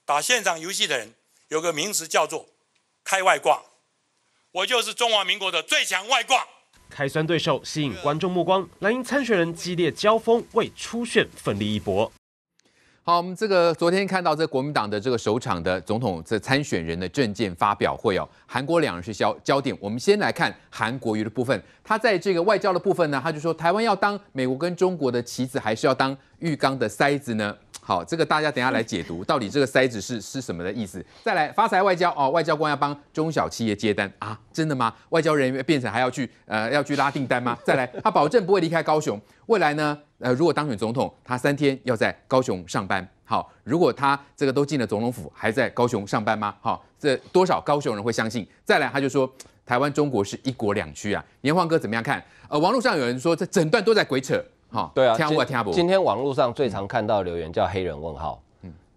Speaker 6: 打现场游戏的人有个名词叫做“开外挂”，我就是中华民国的最强外挂。
Speaker 1: 开酸对手，吸引观众目光，莱茵参选人激烈交锋，为初选奋力一搏。好，我们这个昨天看到这国民党的这个首场的总统这参选人的证件发表会哦，韩国两人是焦焦点。我们先来看韩国瑜的部分，他在这个外交的部分呢，他就说台湾要当美国跟中国的棋子，还是要当浴缸的塞子呢？好，这个大家等下来解读，到底这个塞子是是什么的意思？再来，发财外交哦，外交官要帮中小企业接单啊，真的吗？外交人员变成还要去呃要去拉订单吗？再来，他保证不会离开高雄，未来呢？呃，如果当选总统，他三天要在高雄上班。好，如果他这个都进了总统府，还在高雄上班吗？好，这多少高雄人会相信？再来，他就说台湾中国是一国两区啊。
Speaker 8: 年荒哥怎么样看？呃，网络上有人说这整段都在鬼扯。好，对啊，听不听不。今天网络上最常看到留言叫“黑人问号”，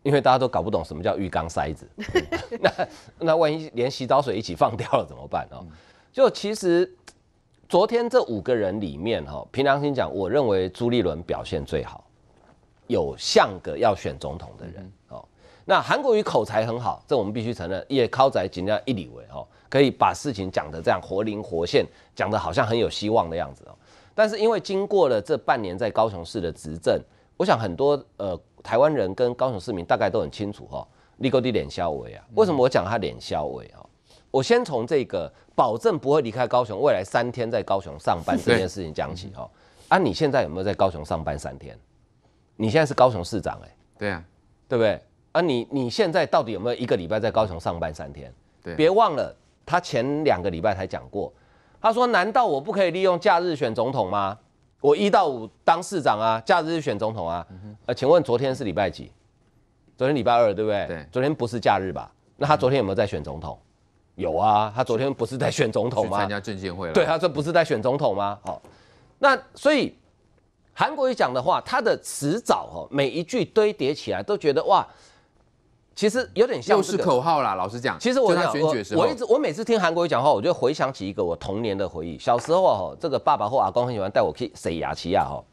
Speaker 8: 因为大家都搞不懂什么叫浴缸塞子。那那万一连洗澡水一起放掉了怎么办啊？就其实。昨天这五个人里面，哈，凭良心讲，我认为朱立伦表现最好，有像个要选总统的人哦。那韩国瑜口才很好，这我们必须承认，也靠载、尽量一、里为哦，可以把事情讲得这样活灵活现，讲得好像很有希望的样子。哦。但是因为经过了这半年在高雄市的执政，我想很多呃台湾人跟高雄市民大概都很清楚哈，李够弟脸削微啊。为什么我讲他脸削微啊？我先从这个。保证不会离开高雄，未来三天在高雄上班这件事情讲起哦。啊，你现在有没有在高雄上班三天？你现在是高雄市长哎，对啊，对不对？啊，你你现在到底有没有一个礼拜在高雄上班三天？对，别忘了他前两个礼拜才讲过，他说难道我不可以利用假日选总统吗？我一到五当市长啊，假日选总统啊。呃，请问昨天是礼拜几？昨天礼拜二对不对？对，昨天不是假日吧？那他昨天有没有在选总统？有啊，他昨天不是在选总统吗？参加
Speaker 1: 证监
Speaker 10: 会了。对，
Speaker 8: 他这不是在选总统吗？好，那所以韩国瑜讲的话，他的辞藻哦，每一句堆叠起来都觉得哇，其实有点像。又是口号啦，老实讲。其实我在选举时候，我一直我每次听韩国瑜讲话，我就回想起一个我童年的回忆。小时候哦，这个爸爸或阿公很喜欢带我去谁雅琪亚哈，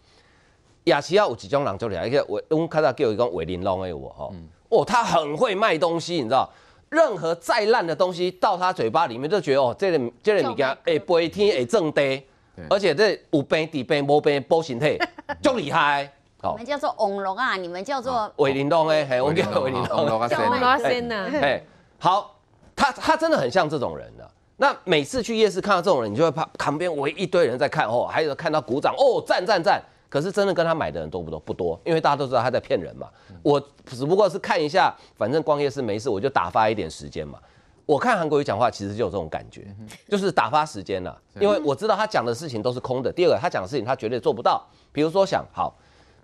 Speaker 8: 雅琪亚有几将朗读起来，一个我东看到叫一个伟玲龙的我哈，哦他很会卖东西，你知道。任何再烂的东西到他嘴巴里面就觉得哦，这个这里物件飞天会正的，而且这有病治病，无病保身体，最 厉害。你们
Speaker 2: 叫做网龙啊，你们叫做。
Speaker 8: 韦林东的，嘿，我们叫韦林东。叫王老生呐，哎，好，他他真的很像这种人的。那每次去夜市看到这种人，你就会怕旁边围一堆人在看哦，还有看到鼓掌哦，赞赞赞。可是真的跟他买的人多不多？不多，因为大家都知道他在骗人嘛。我只不过是看一下，反正光夜市没事，我就打发一点时间嘛。我看韩国瑜讲话，其实就有这种感觉，就是打发时间了。因为我知道他讲的事情都是空的。第二个，他讲的事情他绝对做不到。比如说，想好，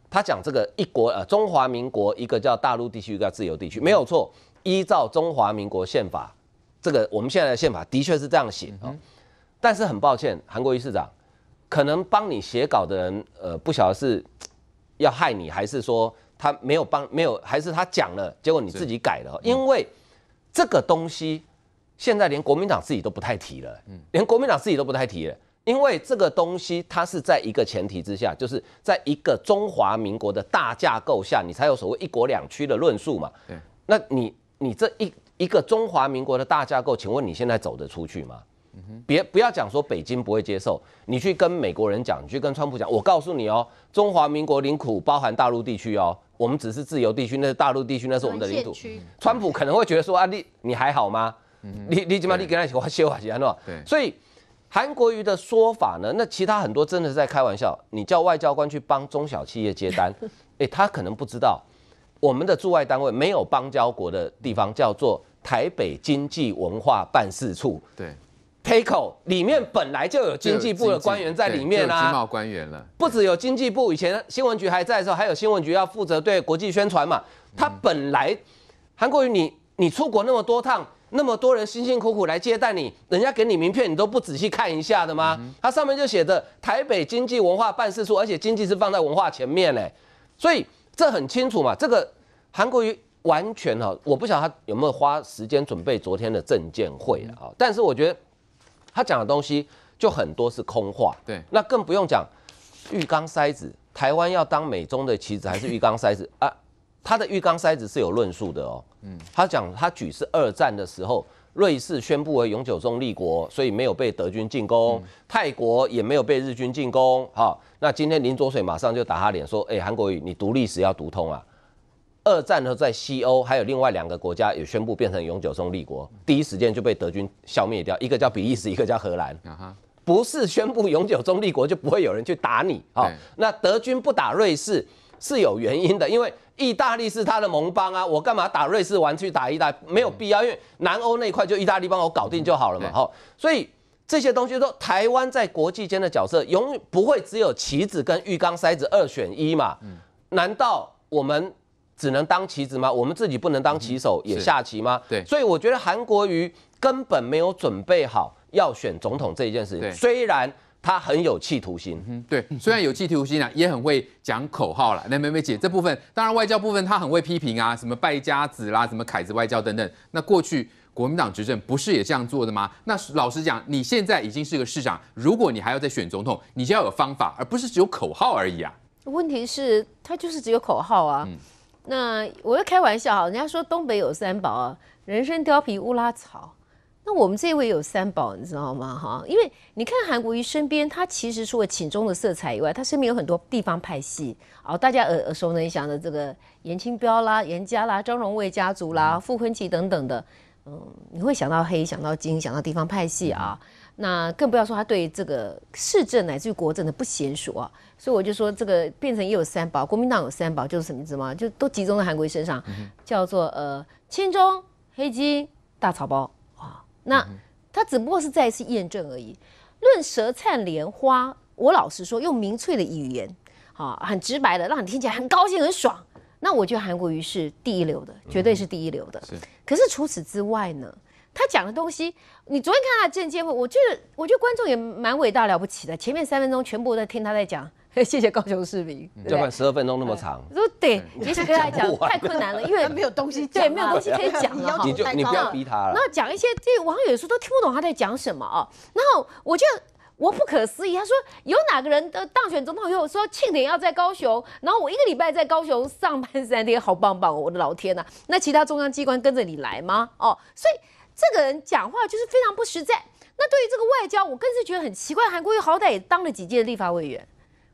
Speaker 8: 他讲这个一国呃中华民国，一个叫大陆地区，一个叫自由地区，没有错。依照中华民国宪法，这个我们现在的宪法的确是这样写啊。但是很抱歉，韩国瑜市长。可能帮你写稿的人，呃，不晓得是要害你，还是说他没有帮，没有，还是他讲了，结果你自己改了。因为这个东西现在连国民党自己都不太提了，嗯，连国民党自己都不太提了。因为这个东西它是在一个前提之下，就是在一个中华民国的大架构下，你才有所谓一国两区的论述嘛。对，那你你这一一个中华民国的大架构，请问你现在走得出去吗？别不要讲说北京不会接受，你去跟美国人讲，你去跟川普讲。我告诉你哦，中华民国领土包含大陆地区哦，我们只是自由地区，那是大陆地区，那是我们的领土。川普可能会觉得说啊，你你还好吗？你你怎么你跟他一起话泄话对，所以韩国瑜的说法呢，那其他很多真的是在开玩笑。你叫外交官去帮中小企业接单，哎，他可能不知道我们的驻外单位没有邦交国的地方叫做台北经济文化办事处。对。PECO 里面本来就有经济部的官员在里面啦，经贸官员了，不只有经济部，以前新闻局还在的时候，还有新闻局要负责对国际宣传嘛。他本来韩国瑜，你你出国那么多趟，那么多人辛辛苦苦来接待你，人家给你名片，你都不仔细看一下的吗？他上面就写着台北经济文化办事处，而且经济是放在文化前面嘞，所以这很清楚嘛。这个韩国瑜完全哈，我不晓得他有没有花时间准备昨天的证监会啊，但是我觉得。他讲的东西就很多是空话，对，那更不用讲浴缸塞子。台湾要当美中的棋子还是浴缸塞子啊？他的浴缸塞子是有论述的哦。嗯，他讲他举是二战的时候，瑞士宣布为永久中立国，所以没有被德军进攻，泰国也没有被日军进攻。好，那今天林卓水马上就打他脸说，哎，韩国语你读历史要读通啊。二战呢，在西欧还有另外两个国家也宣布变成永久中立国，第一时间就被德军消灭掉。一个叫比利时，一个叫荷兰。不是宣布永久中立国就不会有人去打你啊？那德军不打瑞士是有原因的，因为意大利是他的盟邦啊。我干嘛打瑞士，玩去打意大利没有必要，因为南欧那块就意大利帮我搞定就好了嘛。好，所以这些东西都台湾在国际间的角色，永远不会只有棋子跟浴缸塞子二选一嘛？难道我们？只能当棋子吗？我们自己不能当棋手也下棋吗？对，所以我觉得韩国瑜根本没有准备好要选总统这一件事情。虽然他很有企图心，对，虽然有企图心啊，也很会讲口号
Speaker 1: 了。那梅梅姐这部分，当然外交部分他很会批评啊，什么败家子啦，什么凯子外交等等。那过去国民党执政不是也这样做的吗？那老实讲，你现在已经是个市长，如果你还要再选总统，你就要有方法，而不是只有口号而已啊。
Speaker 5: 问题是，他就是只有口号啊。那我开玩笑哈，人家说东北有三宝啊，人参、貂皮、乌拉草。那我们这位有三宝，你知道吗？哈，因为你看韩国瑜身边，他其实除了寝中的色彩以外，他身边有很多地方派系哦，大家耳耳熟能详的这个严青标啦、严家啦、张荣卫家族啦、傅昆奇等等的，嗯，你会想到黑，想到金，想到地方派系啊。那更不要说他对这个市政乃至于国政的不娴熟啊，所以我就说这个变成也有三宝，国民党有三宝就是什么什么，就都集中在韩国瑜身上，叫做呃青中黑金大草包啊。那他只不过是再一次验证而已。论舌灿莲花，我老实说，用明粹的语言，啊，很直白的让你听起来很高兴很爽。那我觉得韩国瑜是第一流的，绝对是第一流的。可是除此之外呢？他讲的东西，你昨天看他政见会，我觉得我觉得观众也蛮伟大了不起的。前面三分钟全部在听他在讲，谢谢高雄市民。要不然
Speaker 8: 十二分钟那么长，
Speaker 5: 说对，其实跟
Speaker 8: 他讲太困难了，因
Speaker 5: 为 没有东西，讲，对，
Speaker 3: 没有东西可以讲。了。你
Speaker 8: 就你不要逼他了。然后讲
Speaker 5: 一些这个网友说都听不懂他在讲什么哦，然后我就我不可思议，他说有哪个人的当选总统，以后说庆典要在高雄，然后我一个礼拜在高雄上班三天，好棒棒哦，我的老天呐！那其他中央机关跟着你来吗？哦，所以。这个人讲话就是非常不实在。那对于这个外交，我更是觉得很奇怪。韩国又好歹也当了几届立法委员，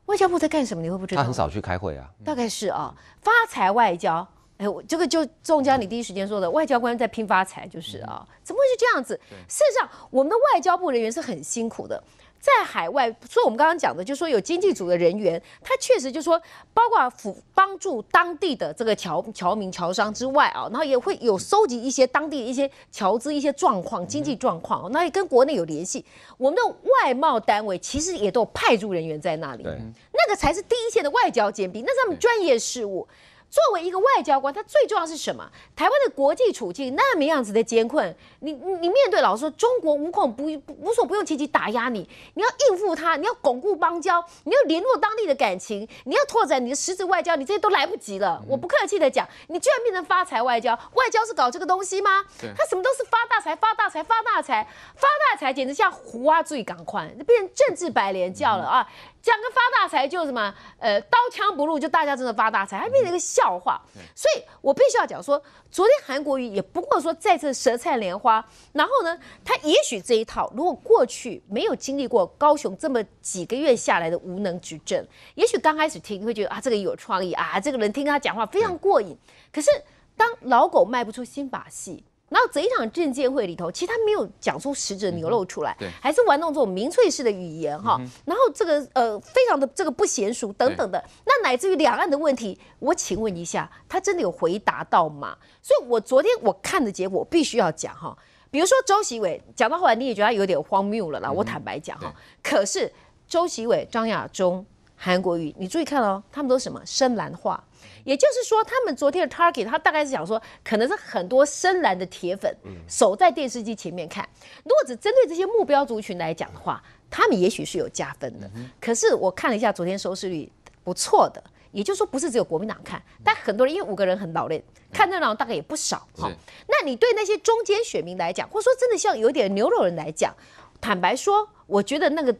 Speaker 5: 外交部在干什么？你
Speaker 8: 会不知道？得他很少去开会啊？
Speaker 5: 大概是啊，发财外交。哎，我这个就中江你第一时间说的，外交官在拼发财，就是啊，怎么会是这样子？事实上，我们的外交部人员是很辛苦的。在海外，所以我们刚刚讲的，就说有经济组的人员，他确实就说，包括辅帮助当地的这个侨侨民、侨商之外啊，然后也会有收集一些当地的一些侨资、一些状况、经济状况那也跟国内有联系。我们的外贸单位其实也都有派驻人员在那里，那个才是第一线的外交尖兵，那是他们专业事务。作为一个外交官，他最重要是什么？台湾的国际处境那么样子的艰困，你你面对老实说，中国无孔不无所不用其极打压你，你要应付他，你要巩固邦交，你要联络当地的感情，你要拓展你的实质外交，你这些都来不及了。我不客气的讲，你居然变成发财外交，外交是搞这个东西吗？他什么都是发大财，发大财，发大财，发大财，简直像胡啊醉港宽，变成政治白莲教了啊！讲个发大财就什么，呃，刀枪不入，就大家真的发大财，还变成一个笑话。所以我必须要讲说，昨天韩国瑜也不过说再次舌灿莲花，然后呢，他也许这一套如果过去没有经历过高雄这么几个月下来的无能执政，也许刚开始听会觉得啊，这个有创意啊，这个人听他讲话非常过瘾。可是当老狗卖不出新把戏。然后整一场政监会里头，其实他没有讲出实质牛肉出来，对，还是玩弄这种民粹式的语言哈。然后这个呃，非常的这个不娴熟等等的，那乃至于两岸的问题，我请问一下，他真的有回答到吗？所以我昨天我看的结果，必须要讲哈。比如说周席伟讲到后来，你也觉得他有点荒谬了啦，我坦白讲哈。可是周席伟、张亚中、韩国瑜，你注意看哦，他们都什么深蓝话？也就是说，他们昨天的 target，他大概是想说，可能是很多深蓝的铁粉，守在电视机前面看。如果只针对这些目标族群来讲的话，他们也许是有加分的。可是我看了一下昨天收视率不错的，也就是说不是只有国民党看，但很多人因为五个人很老练，看热闹大概也不少哈。那你对那些中间选民来讲，或者说真的像有点牛肉人来讲，坦白说，我觉得那个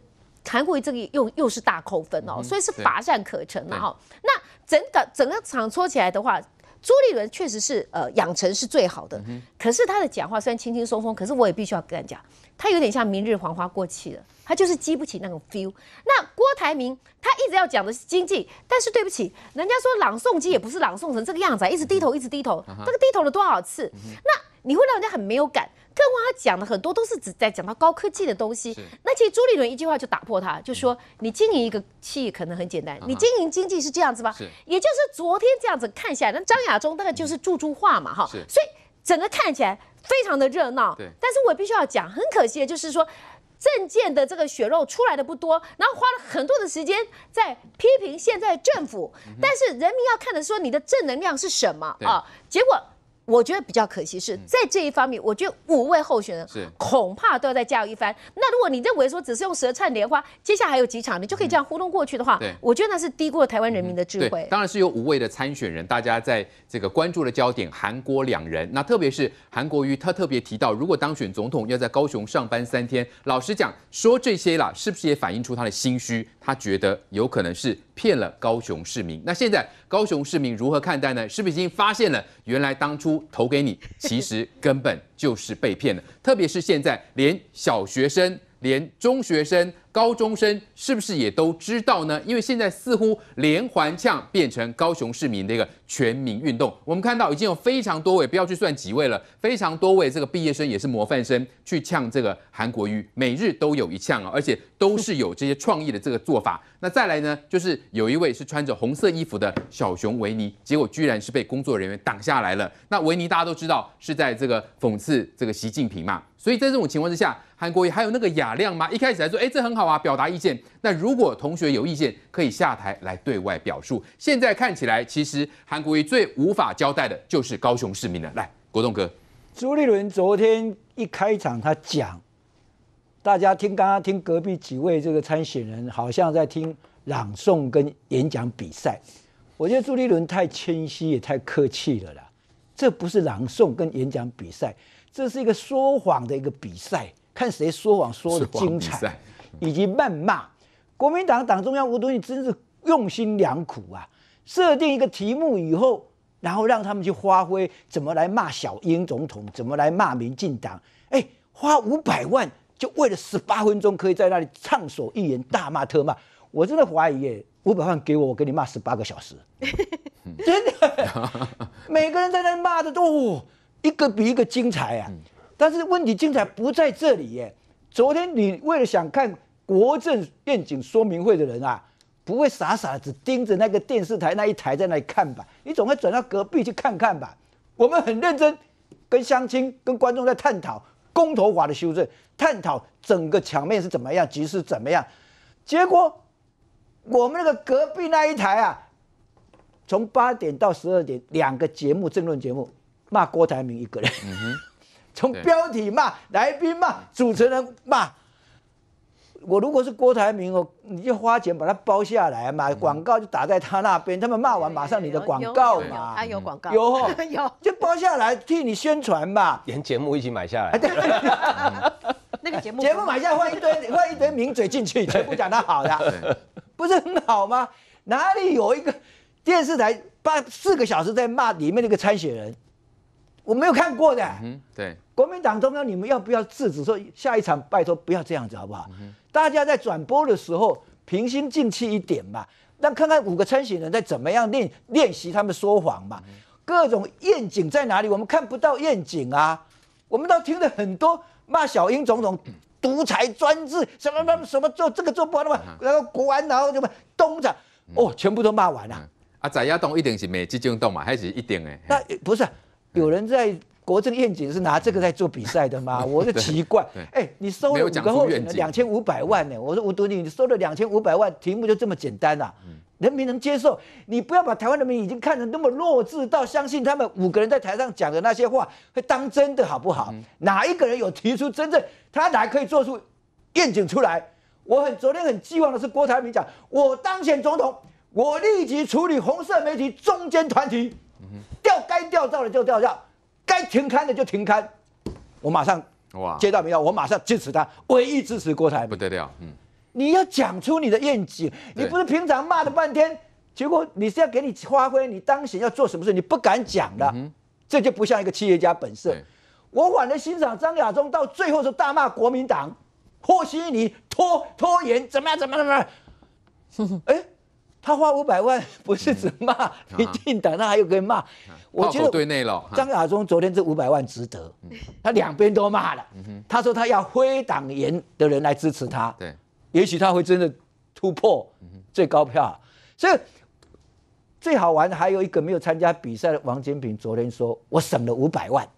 Speaker 5: 韩国瑜这个又又是大扣分哦，所以是乏善可陈了哈。整个整个场搓起来的话，朱立伦确实是呃养成是最好的，可是他的讲话虽然轻轻松松，可是我也必须要跟人讲，他有点像明日黄花过气了，他就是激不起那种 feel。那郭台铭他一直要讲的是经济，但是对不起，人家说朗诵机也不是朗诵成这个样子，一直低头一直低头，这个低头了多少次？那。你会让人家很没有感，更何况他讲的很多都是只在讲到高科技的东西。那其实朱立伦一句话就打破他，就说你经营一个企业可能很简单，你经营经济是这样子吧？也就是昨天这样子看下来，那张亚中大概就是助助话嘛，哈。所以整个看起来非常的热闹。但是我必须要讲，很可惜的就是说，政见的这个血肉出来的不多，然后花了很多的时间在批评现在政府，但是人民要看的是说你的正能量是什么啊？结果。我觉得比较可惜是在这一方面，我觉得五位候选人恐怕都要再加油一番。那如果你认为说只是用舌灿莲花，接下来还有几场，你就可以这样糊弄过去的话，对，我觉得那是低估了台湾人民的智慧。对，
Speaker 1: 当然是有五位的参选人，大家在这个关注的焦点，韩国两人。那特别是韩国瑜，他特别提到，如果当选总统要在高雄上班三天，老实讲，说这些啦，是不是也反映出他的心虚？他觉得有可能是骗了高雄市民。那现在高雄市民如何看待呢？是不是已经发现了原来当初？投给你，其实根本就是被骗的。特别是现在，连小学生，连中学生。高中生是不是也都知道呢？因为现在似乎连环呛变成高雄市民的一个全民运动。我们看到已经有非常多位，不要去算几位了，非常多位这个毕业生也是模范生，去呛这个韩国瑜，每日都有一呛啊，而且都是有这些创意的这个做法。那再来呢，就是有一位是穿着红色衣服的小熊维尼，结果居然是被工作人员挡下来了。那维尼大家都知道是在这个讽刺这个习近平嘛，所以在这种情况之下，韩国瑜还有那个雅量吗？一开始还说，哎，这很好。啊，表达意见。那如果同学有意见，可以下台来对外表述。现在看起来，其实韩国瑜最无法交代的就是高雄市民了。来，国栋哥，
Speaker 7: 朱立伦昨天一开场，他讲，大家听，刚刚听隔壁几位这个参选人，好像在听朗诵跟演讲比赛。我觉得朱立伦太谦虚，也太客气了啦。这不是朗诵跟演讲比赛，这是一个说谎的一个比赛，看谁说谎说的精彩。以及谩骂，国民党党中央吴东旭真是用心良苦啊！设定一个题目以后，然后让他们去发挥，怎么来骂小英总统，怎么来骂民进党？哎，花五百万就为了十八分钟可以在那里畅所欲言，大骂特骂。我真的怀疑耶，五百万给我，我给你骂十八个小时，真的。每个人在那骂的都一个比一个精彩啊！但是问题精彩不在这里耶。昨天你为了想看。国政愿景说明会的人啊，不会傻傻的只盯着那个电视台那一台在那里看吧？你总会转到隔壁去看看吧。我们很认真跟乡亲、跟观众在探讨公投法的修正，探讨整个场面是怎么样，局势怎么样。结果，我们那个隔壁那一台啊，从八点到十二点两个节目，争论节目，骂郭台铭一个人，从标题骂、来宾骂、主持人骂。我如果是郭台铭哦，你就花钱把它包下来，嘛，广告就打在他那边。他们骂完，马上你的广告嘛，
Speaker 3: 他有广告，有，
Speaker 7: 就包下来替你宣传吧。连节目一起买下来，那个节目，节目买下换一堆换一堆名嘴进去，全部讲他好的，不是很好吗？哪里有一个电视台八四个小时在骂里面那个参选人？我没有看过的，对。国民党中央，你们要不要制止说下一场？拜托不要这样子好不好？大家在转播的时候平心静气一点吧。那看看五个参选人在怎么样练练习他们说谎嘛，各种宴景在哪里？我们看不到宴景啊。我们都听了很多骂小英总统独裁专制什么什么什么做这个做不完的嘛，然后国安然后什么东厂哦，全部都骂完了。
Speaker 1: 啊，打压动一定是美籍金动嘛，还是一定的？
Speaker 7: 那不是。有人在国政愿景是拿这个在做比赛的吗？我就奇怪，哎，你收了五个候选人两千五百万呢？我说我独你，你收了两千五百万，题目就这么简单呐？嗯，人民能接受，你不要把台湾人民已经看成那么弱智到相信他们五个人在台上讲的那些话会当真的好不好？哪一个人有提出真正他哪可以做出愿景出来？我很昨天很寄望的是郭台铭讲，我当选总统，我立即处理红色媒体中间团体。掉该掉掉的就掉掉，该停刊的就停刊。我马上哇接到民调，我马上支持他，唯一支持郭台。不得了，嗯，你要讲出你的愿景，你不是平常骂了半天，结果你是要给你发挥，你当时要做什么事，你不敢讲的，这就不像一个企业家本色。我反而欣赏张亚中，到最后是大骂国民党稀泥拖拖延，怎么怎么怎么，哎。他花五百万不是只骂一 进党，那还有可以骂。我觉得对内了。张亚中昨天这五百万值得，他两边都骂了。他说他要非党员的人来支持他。对，也许他会真的突破最高票。所以最好玩的还有一个没有参加比赛的王金平，昨天说我省了五百万。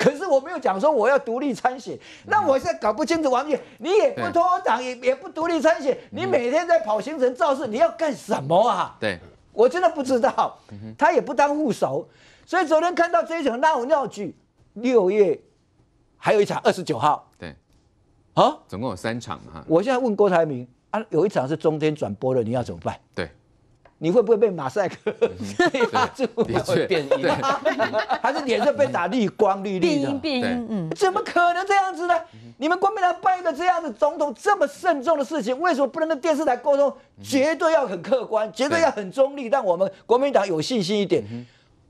Speaker 7: 可是我没有讲说我要独立参选，那我现在搞不清楚，王毅你也不脱党，也也不独立参选，你每天在跑行程造势，你要干什么啊？对，我真的不知道。他也不当副手，所以昨天看到这一场闹闹剧，六月还有一场二十九号，
Speaker 1: 对，好，总共有三场嘛。
Speaker 7: 我现在问郭台铭啊，有一场是中天转播的，你要怎么办？对。你会不会被马赛克？被这不会变音 还是脸色被打绿光绿绿的？变音变音，嗯，怎么可能这样子呢？你们国民党办一个这样的总统这么慎重的事情，为什么不能跟电视台沟通？绝对要很客观，绝对要很中立，让我们国民党有信心一点。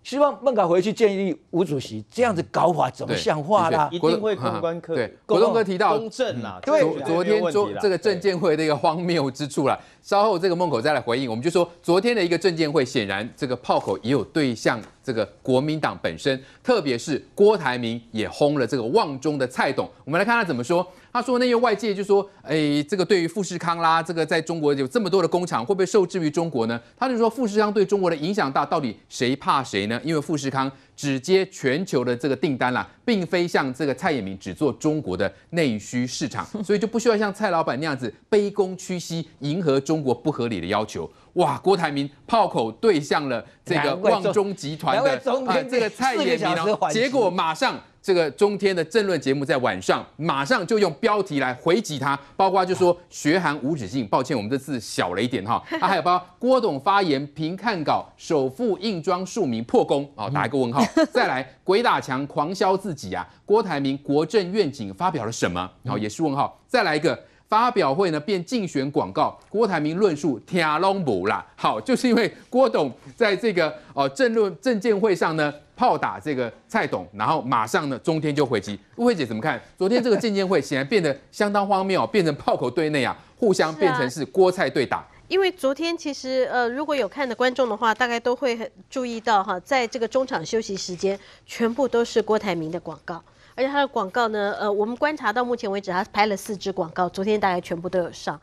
Speaker 7: 希望孟凯回去建议吴主席，这样子搞法怎么像话啦？一定会公关科对，国栋哥提到公正啦，对，昨天昨这个证
Speaker 1: 监会的一个荒谬之处啦。稍后这个孟口再来回应，我们就说昨天的一个证监会，显然这个炮口也有对象。这个国民党本身，特别是郭台铭，也轰了这个旺中的蔡董。我们来看他怎么说。他说：“那些外界就说，哎，这个对于富士康啦，这个在中国有这么多的工厂，会不会受制于中国呢？”他就说：“富士康对中国的影响大，到底谁怕谁呢？因为富士康只接全球的这个订单啦，并非像这个蔡衍明只做中国的内需市场，所以就不需要像蔡老板那样子卑躬屈膝，迎合中国不合理的要求。”哇，郭台铭炮口对向了这个旺中集团的这个蔡衍明，结果马上这个中天的政论节目在晚上马上就用标题来回击他，包括就说“学寒无止境”，抱歉我们这字小了一点哈。他 还有包郭董发言评看稿，首富硬装庶民破功啊，打一个问号。再来，鬼打墙狂销自己啊，郭台铭国政愿景发表了什么？好，也是问号。再来一个。发表会呢，变竞选广告。郭台铭论述天龙步啦，好，就是因为郭董在这个哦政论政见会上呢，炮打这个蔡董，然后马上呢，中天就回击。吴慧姐怎么看？昨天这个政见会 显然变得相当荒谬，变成炮口对内啊，互相变成是郭蔡对打。
Speaker 3: 因为昨天其实呃，如果有看的观众的话，大概都会注意到哈，在这个中场休息时间，全部都是郭台铭的广告。而且他的广告呢，呃，我们观察到目前为止，他拍了四支广告，昨天大概全部都有上。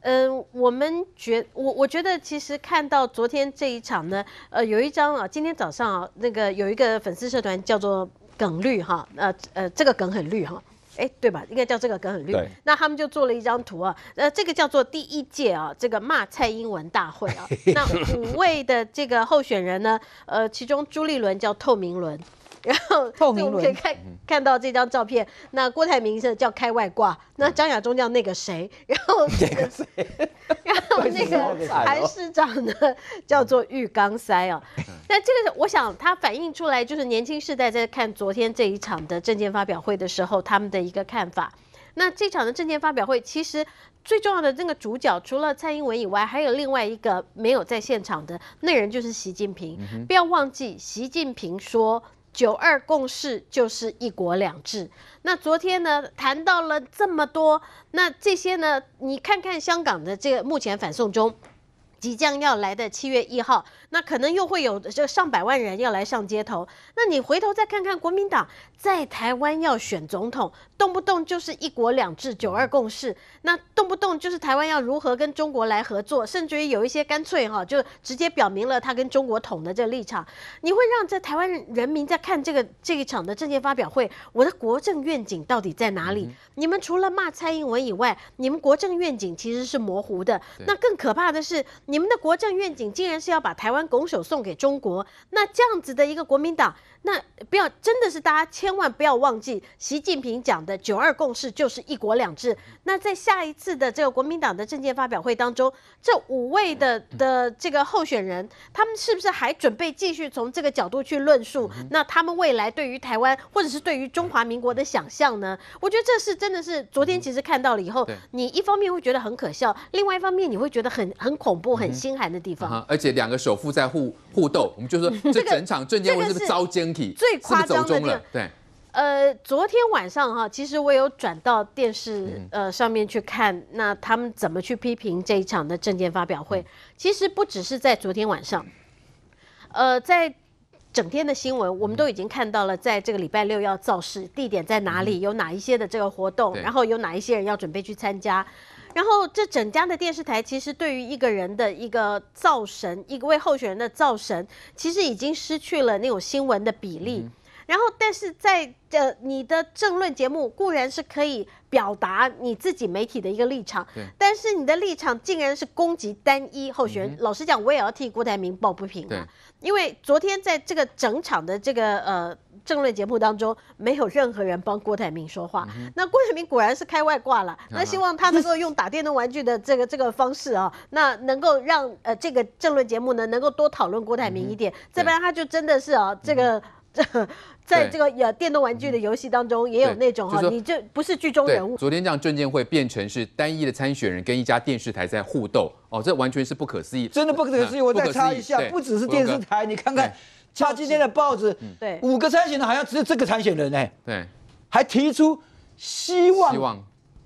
Speaker 3: 呃，我们觉我我觉得其实看到昨天这一场呢，呃，有一张啊，今天早上啊，那个有一个粉丝社团叫做“梗绿”哈，呃呃，这个梗很绿哈，哎，对吧？应该叫这个梗很绿。那他们就做了一张图啊，呃，这个叫做第一届啊，这个骂蔡英文大会啊，那五位的这个候选人呢，呃，其中朱立伦叫透明伦。然后我们可以看看到这张照片，那郭台铭是叫开外挂，那张亚中叫那个谁，然后那个谁，
Speaker 10: 然后那个韩市
Speaker 3: 长呢叫做浴缸塞啊。那这个我想它反映出来就是年轻世代在看昨天这一场的政件发表会的时候他们的一个看法。那这场的政件发表会其实最重要的那个主角除了蔡英文以外，还有另外一个没有在现场的那人就是习近平。不要忘记，习近平说。九二共识就是一国两制。那昨天呢，谈到了这么多，那这些呢，你看看香港的这个目前反送中。即将要来的七月一号，那可能又会有这上百万人要来上街头。那你回头再看看国民党在台湾要选总统，动不动就是一国两制、九二共识，那动不动就是台湾要如何跟中国来合作，甚至于有一些干脆哈，就直接表明了他跟中国统的这个立场。你会让这台湾人民在看这个这一场的政见发表会，我的国政愿景到底在哪里？你们除了骂蔡英文以外，你们国政愿景其实是模糊的。那更可怕的是。你们的国政愿景竟然是要把台湾拱手送给中国？那这样子的一个国民党。那不要，真的是大家千万不要忘记，习近平讲的“九二共识”就是“一国两制”。那在下一次的这个国民党的政见发表会当中，这五位的的这个候选人，他们是不是还准备继续从这个角度去论述？那他们未来对于台湾或者是对于中华民国的想象呢？我觉得这是真的是昨天其实看到了以后，你一方面会觉得很可笑，另外一方面你会觉得很很恐怖、很心寒的地方。
Speaker 1: 而且两个首富在互互动，我们就说这 整场政见会是不是遭奸？最夸张的对，
Speaker 3: 呃，昨天晚上哈，其实我有转到电视呃上面去看，那他们怎么去批评这一场的证件发表会？其实不只是在昨天晚上，呃，在整天的新闻，我们都已经看到了，在这个礼拜六要造势，地点在哪里？有哪一些的这个活动？然后有哪一些人要准备去参加？然后，这整家的电视台其实对于一个人的一个造神，一个位候选人的造神，其实已经失去了那种新闻的比例。然后，但是在呃，你的政论节目固然是可以表达你自己媒体的一个立场，但是你的立场竟然是攻击单一候选人。老实讲，我也要替郭台铭抱不平啊。因为昨天在这个整场的这个呃政论节目当中，没有任何人帮郭台铭说话，那郭台铭果然是开外挂了。那希望他能够用打电动玩具的这个这个方式啊，那能够让呃这个政论节目呢能够多讨论郭台铭一点，这不然他就真的是啊这个。在这个呃电动玩具的游戏当中，也有那种哈，你就不是剧中人物。昨
Speaker 1: 天这样，证监会变成是单一的参选人跟一家电视台在互斗哦，这完全是不可思议，真的不可思议。我再插一下，不只是电视
Speaker 7: 台，你看看，他今天的报纸，对，五个参选人好像只有这个参选人哎，对，还提出希望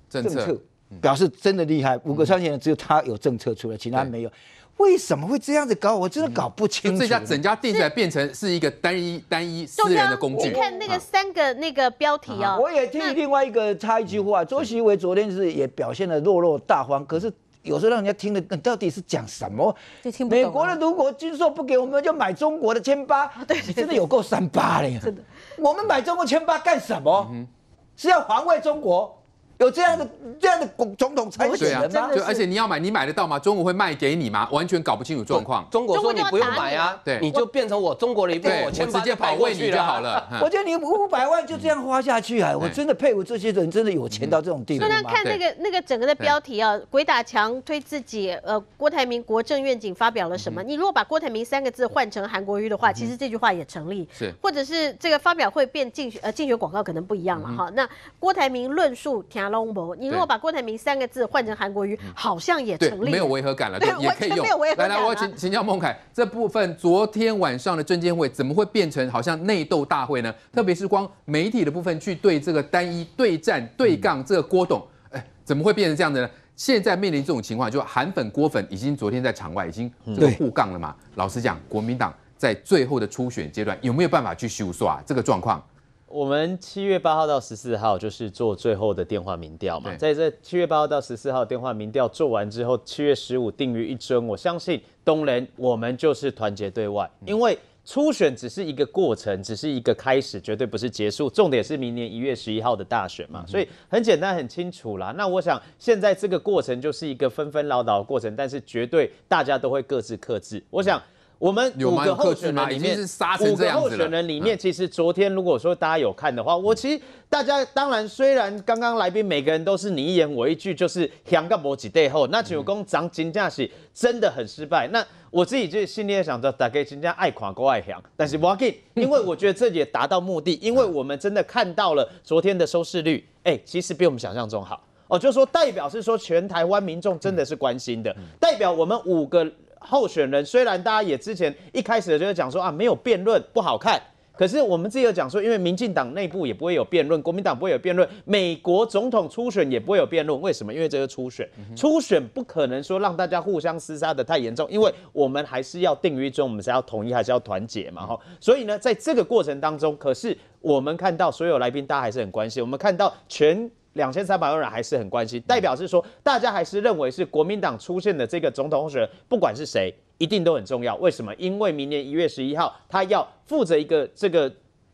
Speaker 7: 政策，表示真的厉害。五个参选人只有他有政策出来，其他没有。为什么会这样子搞？我真的搞不清楚。这家整家
Speaker 1: 店视变成是一个单一单一
Speaker 7: 私
Speaker 3: 人的工具。你看那个三个那个
Speaker 7: 标题哦。我也听另外一个插一句话，周习伟昨天是也表现的落落大方，可是有时候让人家听的，到底是讲什么？美国的如果军售不给我们，就买中国的千八。对真的有够三八嘞！真的，我们买中国千八干什么？是要防卫中国？有这样的这样的总统参选人吗？对啊，而且你
Speaker 1: 要买，你买得到吗？中国会卖给你吗？完全搞不清楚状况。中
Speaker 7: 国说你不用买啊，对，你就
Speaker 8: 变成我中国的一部分，我直接跑位你就好了。我觉得
Speaker 7: 你五百万就这样花下去啊，我真的佩服这些人，真的有钱到这种地步。那看那个
Speaker 3: 那个整个的标题啊，鬼打墙推自己。呃，郭台铭国政愿景发表了什么？你如果把郭台铭三个字换成韩国瑜的话，其实这句话也成立。是，或者是这个发表会变竞选呃竞选广告可能不一样了哈。那郭台铭论述天。龙博，你如果把郭台铭三个字换成韩国语，好像也成立，没有违和
Speaker 1: 感了。对，完全没有违和感。来来，我请请教孟凯，这部分昨天晚上的证监会怎么会变成好像内斗大会呢？特别是光媒体的部分去对这个单一对战对杠这个郭董，哎，怎么会变成这样的呢？现在面临这种情况，就韩粉郭粉已经昨天在场外已经这个互杠了嘛？老实讲，国民党在最后的初选阶段有没有办法去修刷这个状况？
Speaker 9: 我们七月八号到十四号就是做最后的电话民调嘛，在这七月八号到十四号电话民调做完之后，七月十五定于一尊。我相信东人，我们就是团结对外，因为初选只是一个过程，只是一个开始，绝对不是结束。重点是明年一月十一号的大选嘛，所以很简单很清楚啦。那我想现在这个过程就是一个纷纷唠叨的过程，但是绝对大家都会各自克制。我想。我们五个候选人里面，五个候选人里面，其实昨天如果说大家有看的话，我其实大家当然，虽然刚刚来宾每个人都是你一言我一句，就是香港脖子对后，那九公长金家是真的很失败。那我自己就心里也想着，大概金家爱款国爱强，但是 walking，因为我觉得这也达到目的，因为我们真的看到了昨天的收视率，哎，其实比我们想象中好哦，就说代表是说全台湾民众真的是关心的，代表我们五个。候选人虽然大家也之前一开始就是讲说啊没有辩论不好看，可是我们自己有讲说，因为民进党内部也不会有辩论，国民党不会有辩论，美国总统初选也不会有辩论，为什么？因为这个初选，初选不可能说让大家互相厮杀的太严重，因为我们还是要定于中，我们是要统一还是要团结嘛，哈。所以呢，在这个过程当中，可是我们看到所有来宾大家还是很关心，我们看到全。两千三百万人还是很关心，代表是说大家还是认为是国民党出现的这个总统候选人，不管是谁，一定都很重要。为什么？因为明年一月十一号，他要负责一个这个。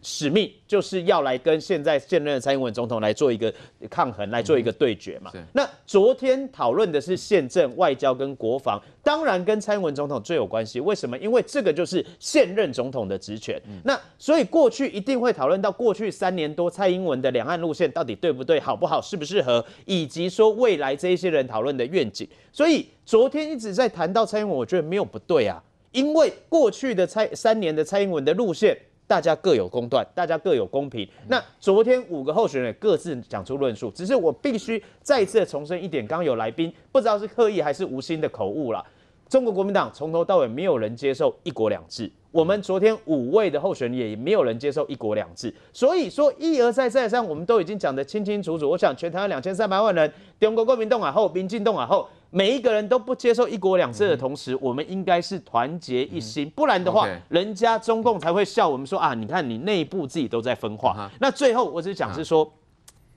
Speaker 9: 使命就是要来跟现在现任的蔡英文总统来做一个抗衡，来做一个对决嘛。那昨天讨论的是宪政、外交跟国防，当然跟蔡英文总统最有关系。为什么？因为这个就是现任总统的职权。那所以过去一定会讨论到过去三年多蔡英文的两岸路线到底对不对、好不好、适不适合，以及说未来这一些人讨论的愿景。所以昨天一直在谈到蔡英文，我觉得没有不对啊，因为过去的蔡三年的蔡英文的路线。大家各有公断，大家各有公平。那昨天五个候选人各自讲出论述，只是我必须再次的重申一点：，刚刚有来宾不知道是刻意还是无心的口误了。中国国民党从头到尾没有人接受一国两制，我们昨天五位的候选人也没有人接受一国两制。所以说一而再再而三，我们都已经讲得清清楚楚。我想全台湾两千三百万人，中国国民党啊后，民进党啊后。每一个人都不接受一国两制的同时，我们应该是团结一心，不然的话，人家中共才会笑我们说啊，你看你内部自己都在分化。那最后我只讲是说，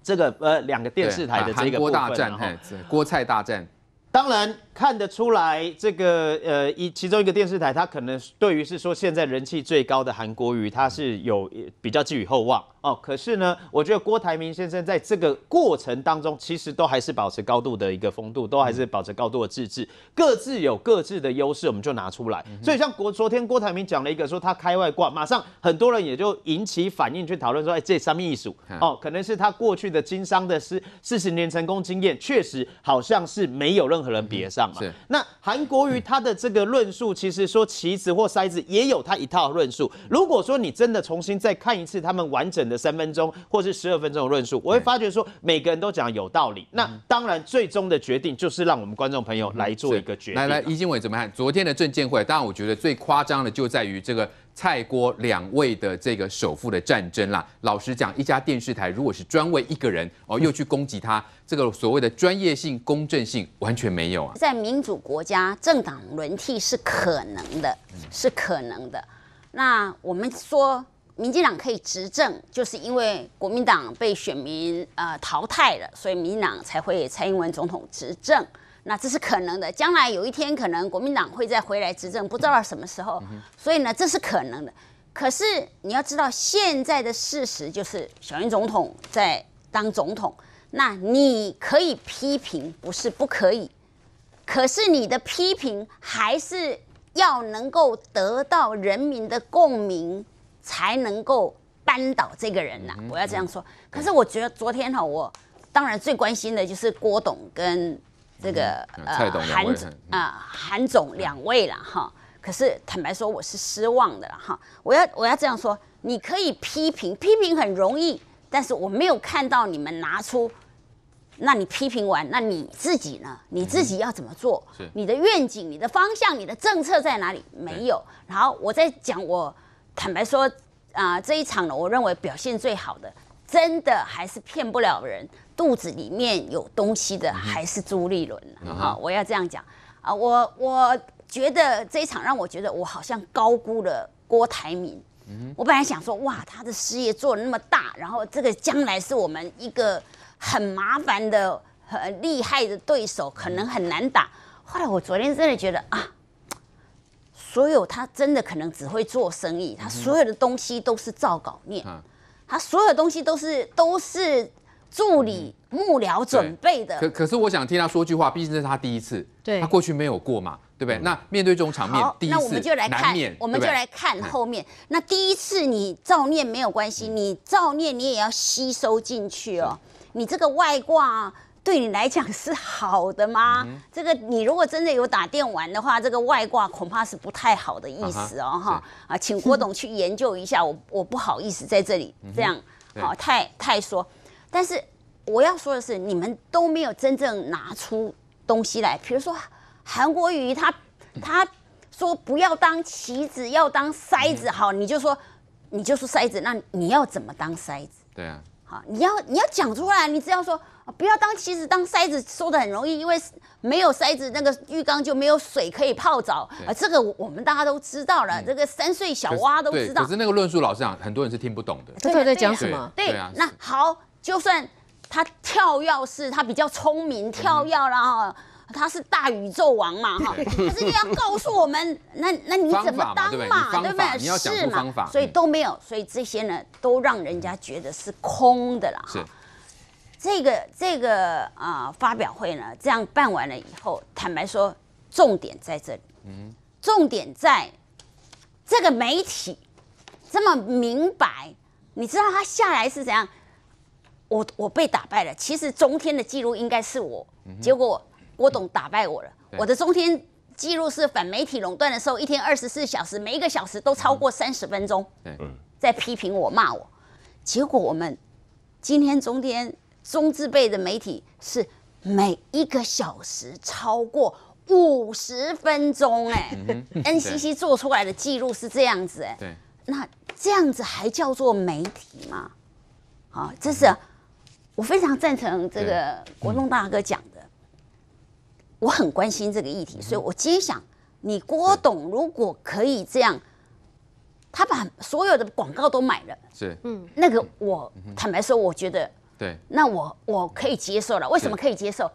Speaker 9: 这个呃两个电视台的这个部分，哈，
Speaker 1: 郭菜大战，
Speaker 9: 当然。看得出来，这个呃一其中一个电视台，他可能对于是说现在人气最高的韩国瑜，他是有比较寄予厚望哦。可是呢，我觉得郭台铭先生在这个过程当中，其实都还是保持高度的一个风度，都还是保持高度的自治，各自有各自的优势，我们就拿出来。所以像国昨天郭台铭讲了一个说他开外挂，马上很多人也就引起反应去讨论说，哎，这三秘书哦，可能是他过去的经商的四四十年成功经验，确实好像是没有任何人比得上。是，那韩国瑜他的这个论述，其实说棋子或筛子也有他一套论述。如果说你真的重新再看一次他们完整的三分钟或是十二分钟的论述，我会发觉说每个人都讲有道理。那当然，最终的决定就是让我们
Speaker 1: 观众朋友来做一个决定。来来，易经伟怎么看昨天的证监会？当然，我觉得最夸张的就在于这个。蔡郭两位的这个首富的战争啦，老实讲，一家电视台如果是专为一个人哦，又去攻击他，这个所谓的专业性、公正性完全没有啊。在
Speaker 2: 民主国家，政党轮替是可能的，是可能的。那我们说，民进党可以执政，就是因为国民党被选民呃淘汰了，所以民进党才会蔡英文总统执政。那这是可能的，将来有一天可能国民党会再回来执政，不知道什么时候。所以呢，这是可能的。可是你要知道现在的事实就是，小英总统在当总统。那你可以批评，不是不可以，可是你的批评还是要能够得到人民的共鸣，才能够扳倒这个人。呐、我要这样说。可是我觉得昨天哈，我当然最关心的就是郭董跟。这个
Speaker 10: 呃韩总
Speaker 2: 啊韩总两位了哈，可是坦白说我是失望的了哈，我要我要这样说，你可以批评批评很容易，但是我没有看到你们拿出，那你批评完那你自己呢？你自己要怎么做？你的愿景、你的方向、你的政策在哪里？没有。然后我再讲，我坦白说啊，这一场呢，我认为表现最好的，真的还是骗不了人。肚子里面有东西的还是朱立伦好，我要这样讲啊，我我觉得这场让我觉得我好像高估了郭台铭。我本来想说，哇，他的事业做的那么大，然后这个将来是我们一个很麻烦的、很厉害的对手，可能很难打。后来我昨天真的觉得啊，所有他真的可能只会做生意，他所有的东西都是照稿念，他所有东西都是都是。助理幕僚准备的。可
Speaker 1: 可是我想听他说句话，毕竟这是他第一次，对，他过去没有过嘛，对不对？那面对这种场面，第一次，那我们就来看，我们就来看后
Speaker 2: 面。那第一次你造念没有关系，你造念你也要吸收进去哦。你这个外挂对你来讲是好的吗？这个你如果真的有打电玩的话，这个外挂恐怕是不太好的意思哦，哈啊，请郭董去研究一下，我我不好意思在这里这样，好太太说。但是我要说的是，你们都没有真正拿出东西来。比如说韩国瑜，他他说不要当棋子，要当筛子。好，你就说你就说筛子，那你要怎么当筛子？对啊，好，你要你要讲出来。你只要说不要当棋子，当筛子说的很容易，因为没有筛子，那个浴缸就没有水可以泡澡。啊，这个我们大家都知道了，这个三岁小娃都知道。可是那
Speaker 1: 个论述，老实讲，很多人是听不懂的。他在讲什么？对啊，那
Speaker 2: 好。就算他跳钥是他比较聪明跳钥然后他是大宇宙王嘛，哈，可是你要告诉我们，那那你怎么当嘛，对不对？是嘛，所以都没有，所以这些呢，都让人家觉得是空的啦。哈，这个这个啊，发表会呢这样办完了以后，坦白说，重点在这里，嗯，重点在这个媒体这么明白，你知道他下来是怎样？我我被打败了，其实中天的记录应该是我，结果我懂，打败我了。我的中天记录是反媒体垄断的时候，一天二十四小时，每一个小时都超过三十分钟，在批评我、骂我。结果我们今天中天中字备的媒体是每一个小时超过五十分钟，哎，NCC 做出来的记录是这样子，哎，那这样子还叫做媒体吗？啊，这是。我非常赞成这个国栋大哥讲的，我很关心这个议题，所以我今天想，你郭董如果可以这样，他把所有的广告都买了，是，嗯，那个我坦白说，我觉得，对，那我我可以接受了。为什么可以接受？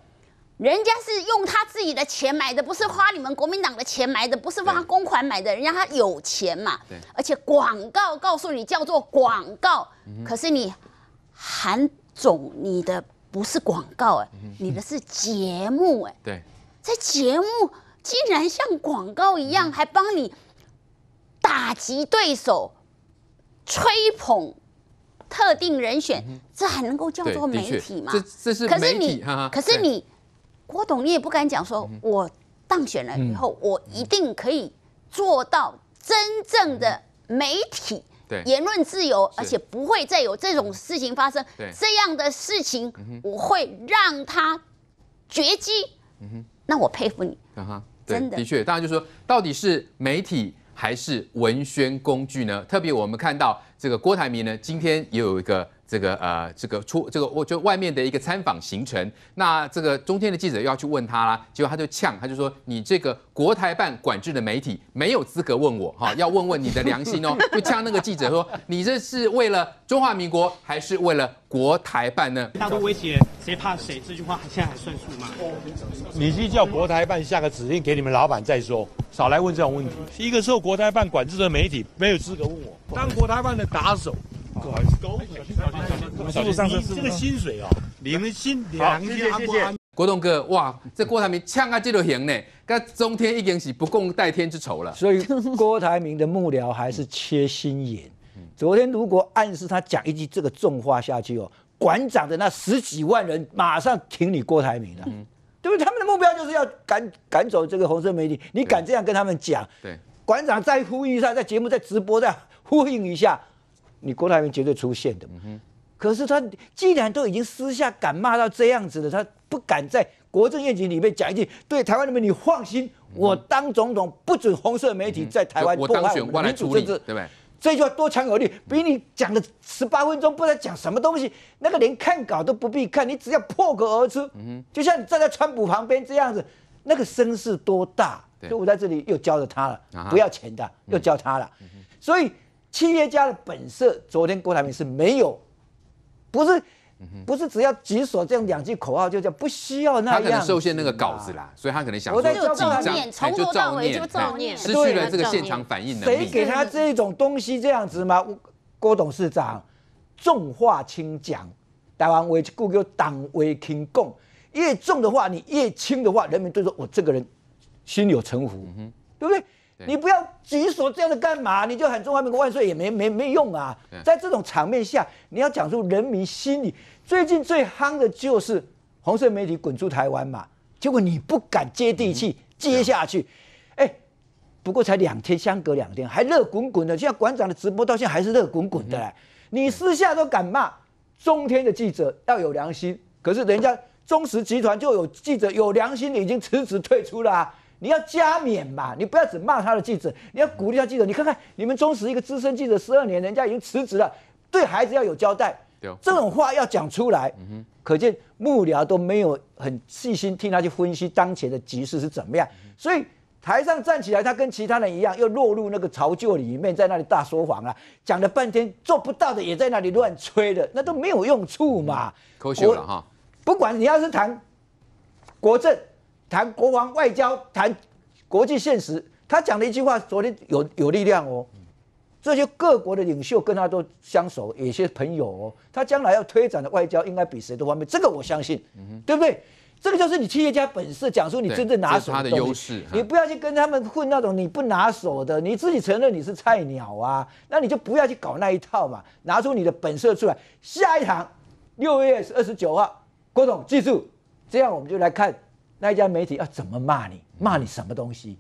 Speaker 2: 人家是用他自己的钱买的，不是花你们国民党的钱买的，不是花公款买的，人家他有钱嘛，对，而且广告告诉你叫做广告，可是你含。总你的不是广告哎，你的是节目哎，对，在节目竟然像广告一样，还帮你打击对手、吹捧特定人选，这还能够叫做媒体吗？这这是可是你，可是你，郭董，你也不敢讲说，我当选了以后，我一定可以做到真正的媒体。言论自由，而且不会再有这种事情发生。这样的事情，我会让他绝迹。那我佩服你。
Speaker 1: 哈，真的，的确，大家就说，到底是媒体还是文宣工具呢？特别我们看到这个郭台铭呢，今天也有一个。这个呃，这个出这个我就外面的一个参访行程，那这个中天的记者又要去问他啦，结果他就呛，他就说：“你这个国台办管制的媒体没有资格问我哈，要问问你的良心哦。”就呛那个记者说：“你这是为了中华民国还是为了国
Speaker 6: 台办呢？”
Speaker 1: 大陆威胁谁怕谁，这句话现在还算数吗？
Speaker 6: 你去叫国台办下个指令给你们老板再说，少来问这种问题。一个受国台办管制的媒体没有资格问我，当国台办的打手。你这个薪水哦，你们薪良安谢谢。国栋哥，哇，这郭台铭呛
Speaker 1: 啊，这就行呢。跟中天一点是不共戴天之仇了。所
Speaker 7: 以郭台铭的幕僚还是缺心眼。昨天如果暗示他讲一句这个重话下去哦，馆长的那十几万人马上挺你郭台铭了，嗯、对不对？他们的目标就是要赶赶走这个红色媒体。你敢这样跟他们讲？对，馆长再呼吁一下，在节目在直播再呼应一下。你郭台铭绝对出现的，可是他既然都已经私下敢骂到这样子了，他不敢在国政宴请里面讲一句。对台湾人民，你放心，我当总统不准红色媒体在台湾破坏民主政治，对不对？这句话多强有力，比你讲的十八分钟不知道讲什么东西，那个连看稿都不必看，你只要破口而出。嗯，就像你站在川普旁边这样子，那个声势多大？所以我在这里又教了他了，不要钱的，又教他了，所以。企业家的本色，昨天郭台铭是没有，不是，不是只要几所这样两句口号就叫不需要那样。他很受限那个稿子啦，
Speaker 1: 所以他可能想说。我在紧张，从头到尾就照念，失去了这个现场反应能力。谁给
Speaker 7: 他这种东西这样子吗？郭董事长重话轻讲，台湾为故有党为听共，越重的话，你越轻的话，人民都说我这个人心有城府，对不对？你不要举手这样的干嘛？你就喊“中华民国万岁”也没没没用啊！在这种场面下，你要讲出人民心里最近最夯的就是红色媒体滚出台湾嘛？结果你不敢接地气接下去。哎，不过才两天相隔两天，还热滚滚的。现在馆长的直播到现在还是热滚滚的。你私下都敢骂中天的记者要有良心，可是人家中石集团就有记者有良心，已经辞职退出了。你要加冕嘛？你不要只骂他的记者，你要鼓励他记者。你看看，你们忠实一个资深记者十二年，人家已经辞职了，对孩子要有交代。这种话要讲出来。嗯哼，可见幕僚都没有很细心听他去分析当前的局势是怎么样。所以台上站起来，他跟其他人一样，又落入那个巢臼里面，在那里大说谎啊，讲了半天做不到的，也在那里乱吹了，那都没有用处嘛。可惜了哈。不管你要是谈国政。谈国王外交，谈国际现实，他讲的一句话，昨天有有力量哦。这些各国的领袖跟他都相熟，有些朋友哦，他将来要推展的外交应该比谁都方便，这个我相信，对不对？这个就是你企业家本色，讲出你真正拿手的优势。你不要去跟他们混那种你不拿手的，你自己承认你是菜鸟啊，那你就不要去搞那一套嘛，拿出你的本色出来。下一场六月二十九号，郭总记住，这样我们就来看。那家媒体要怎么骂你？骂你什么东西？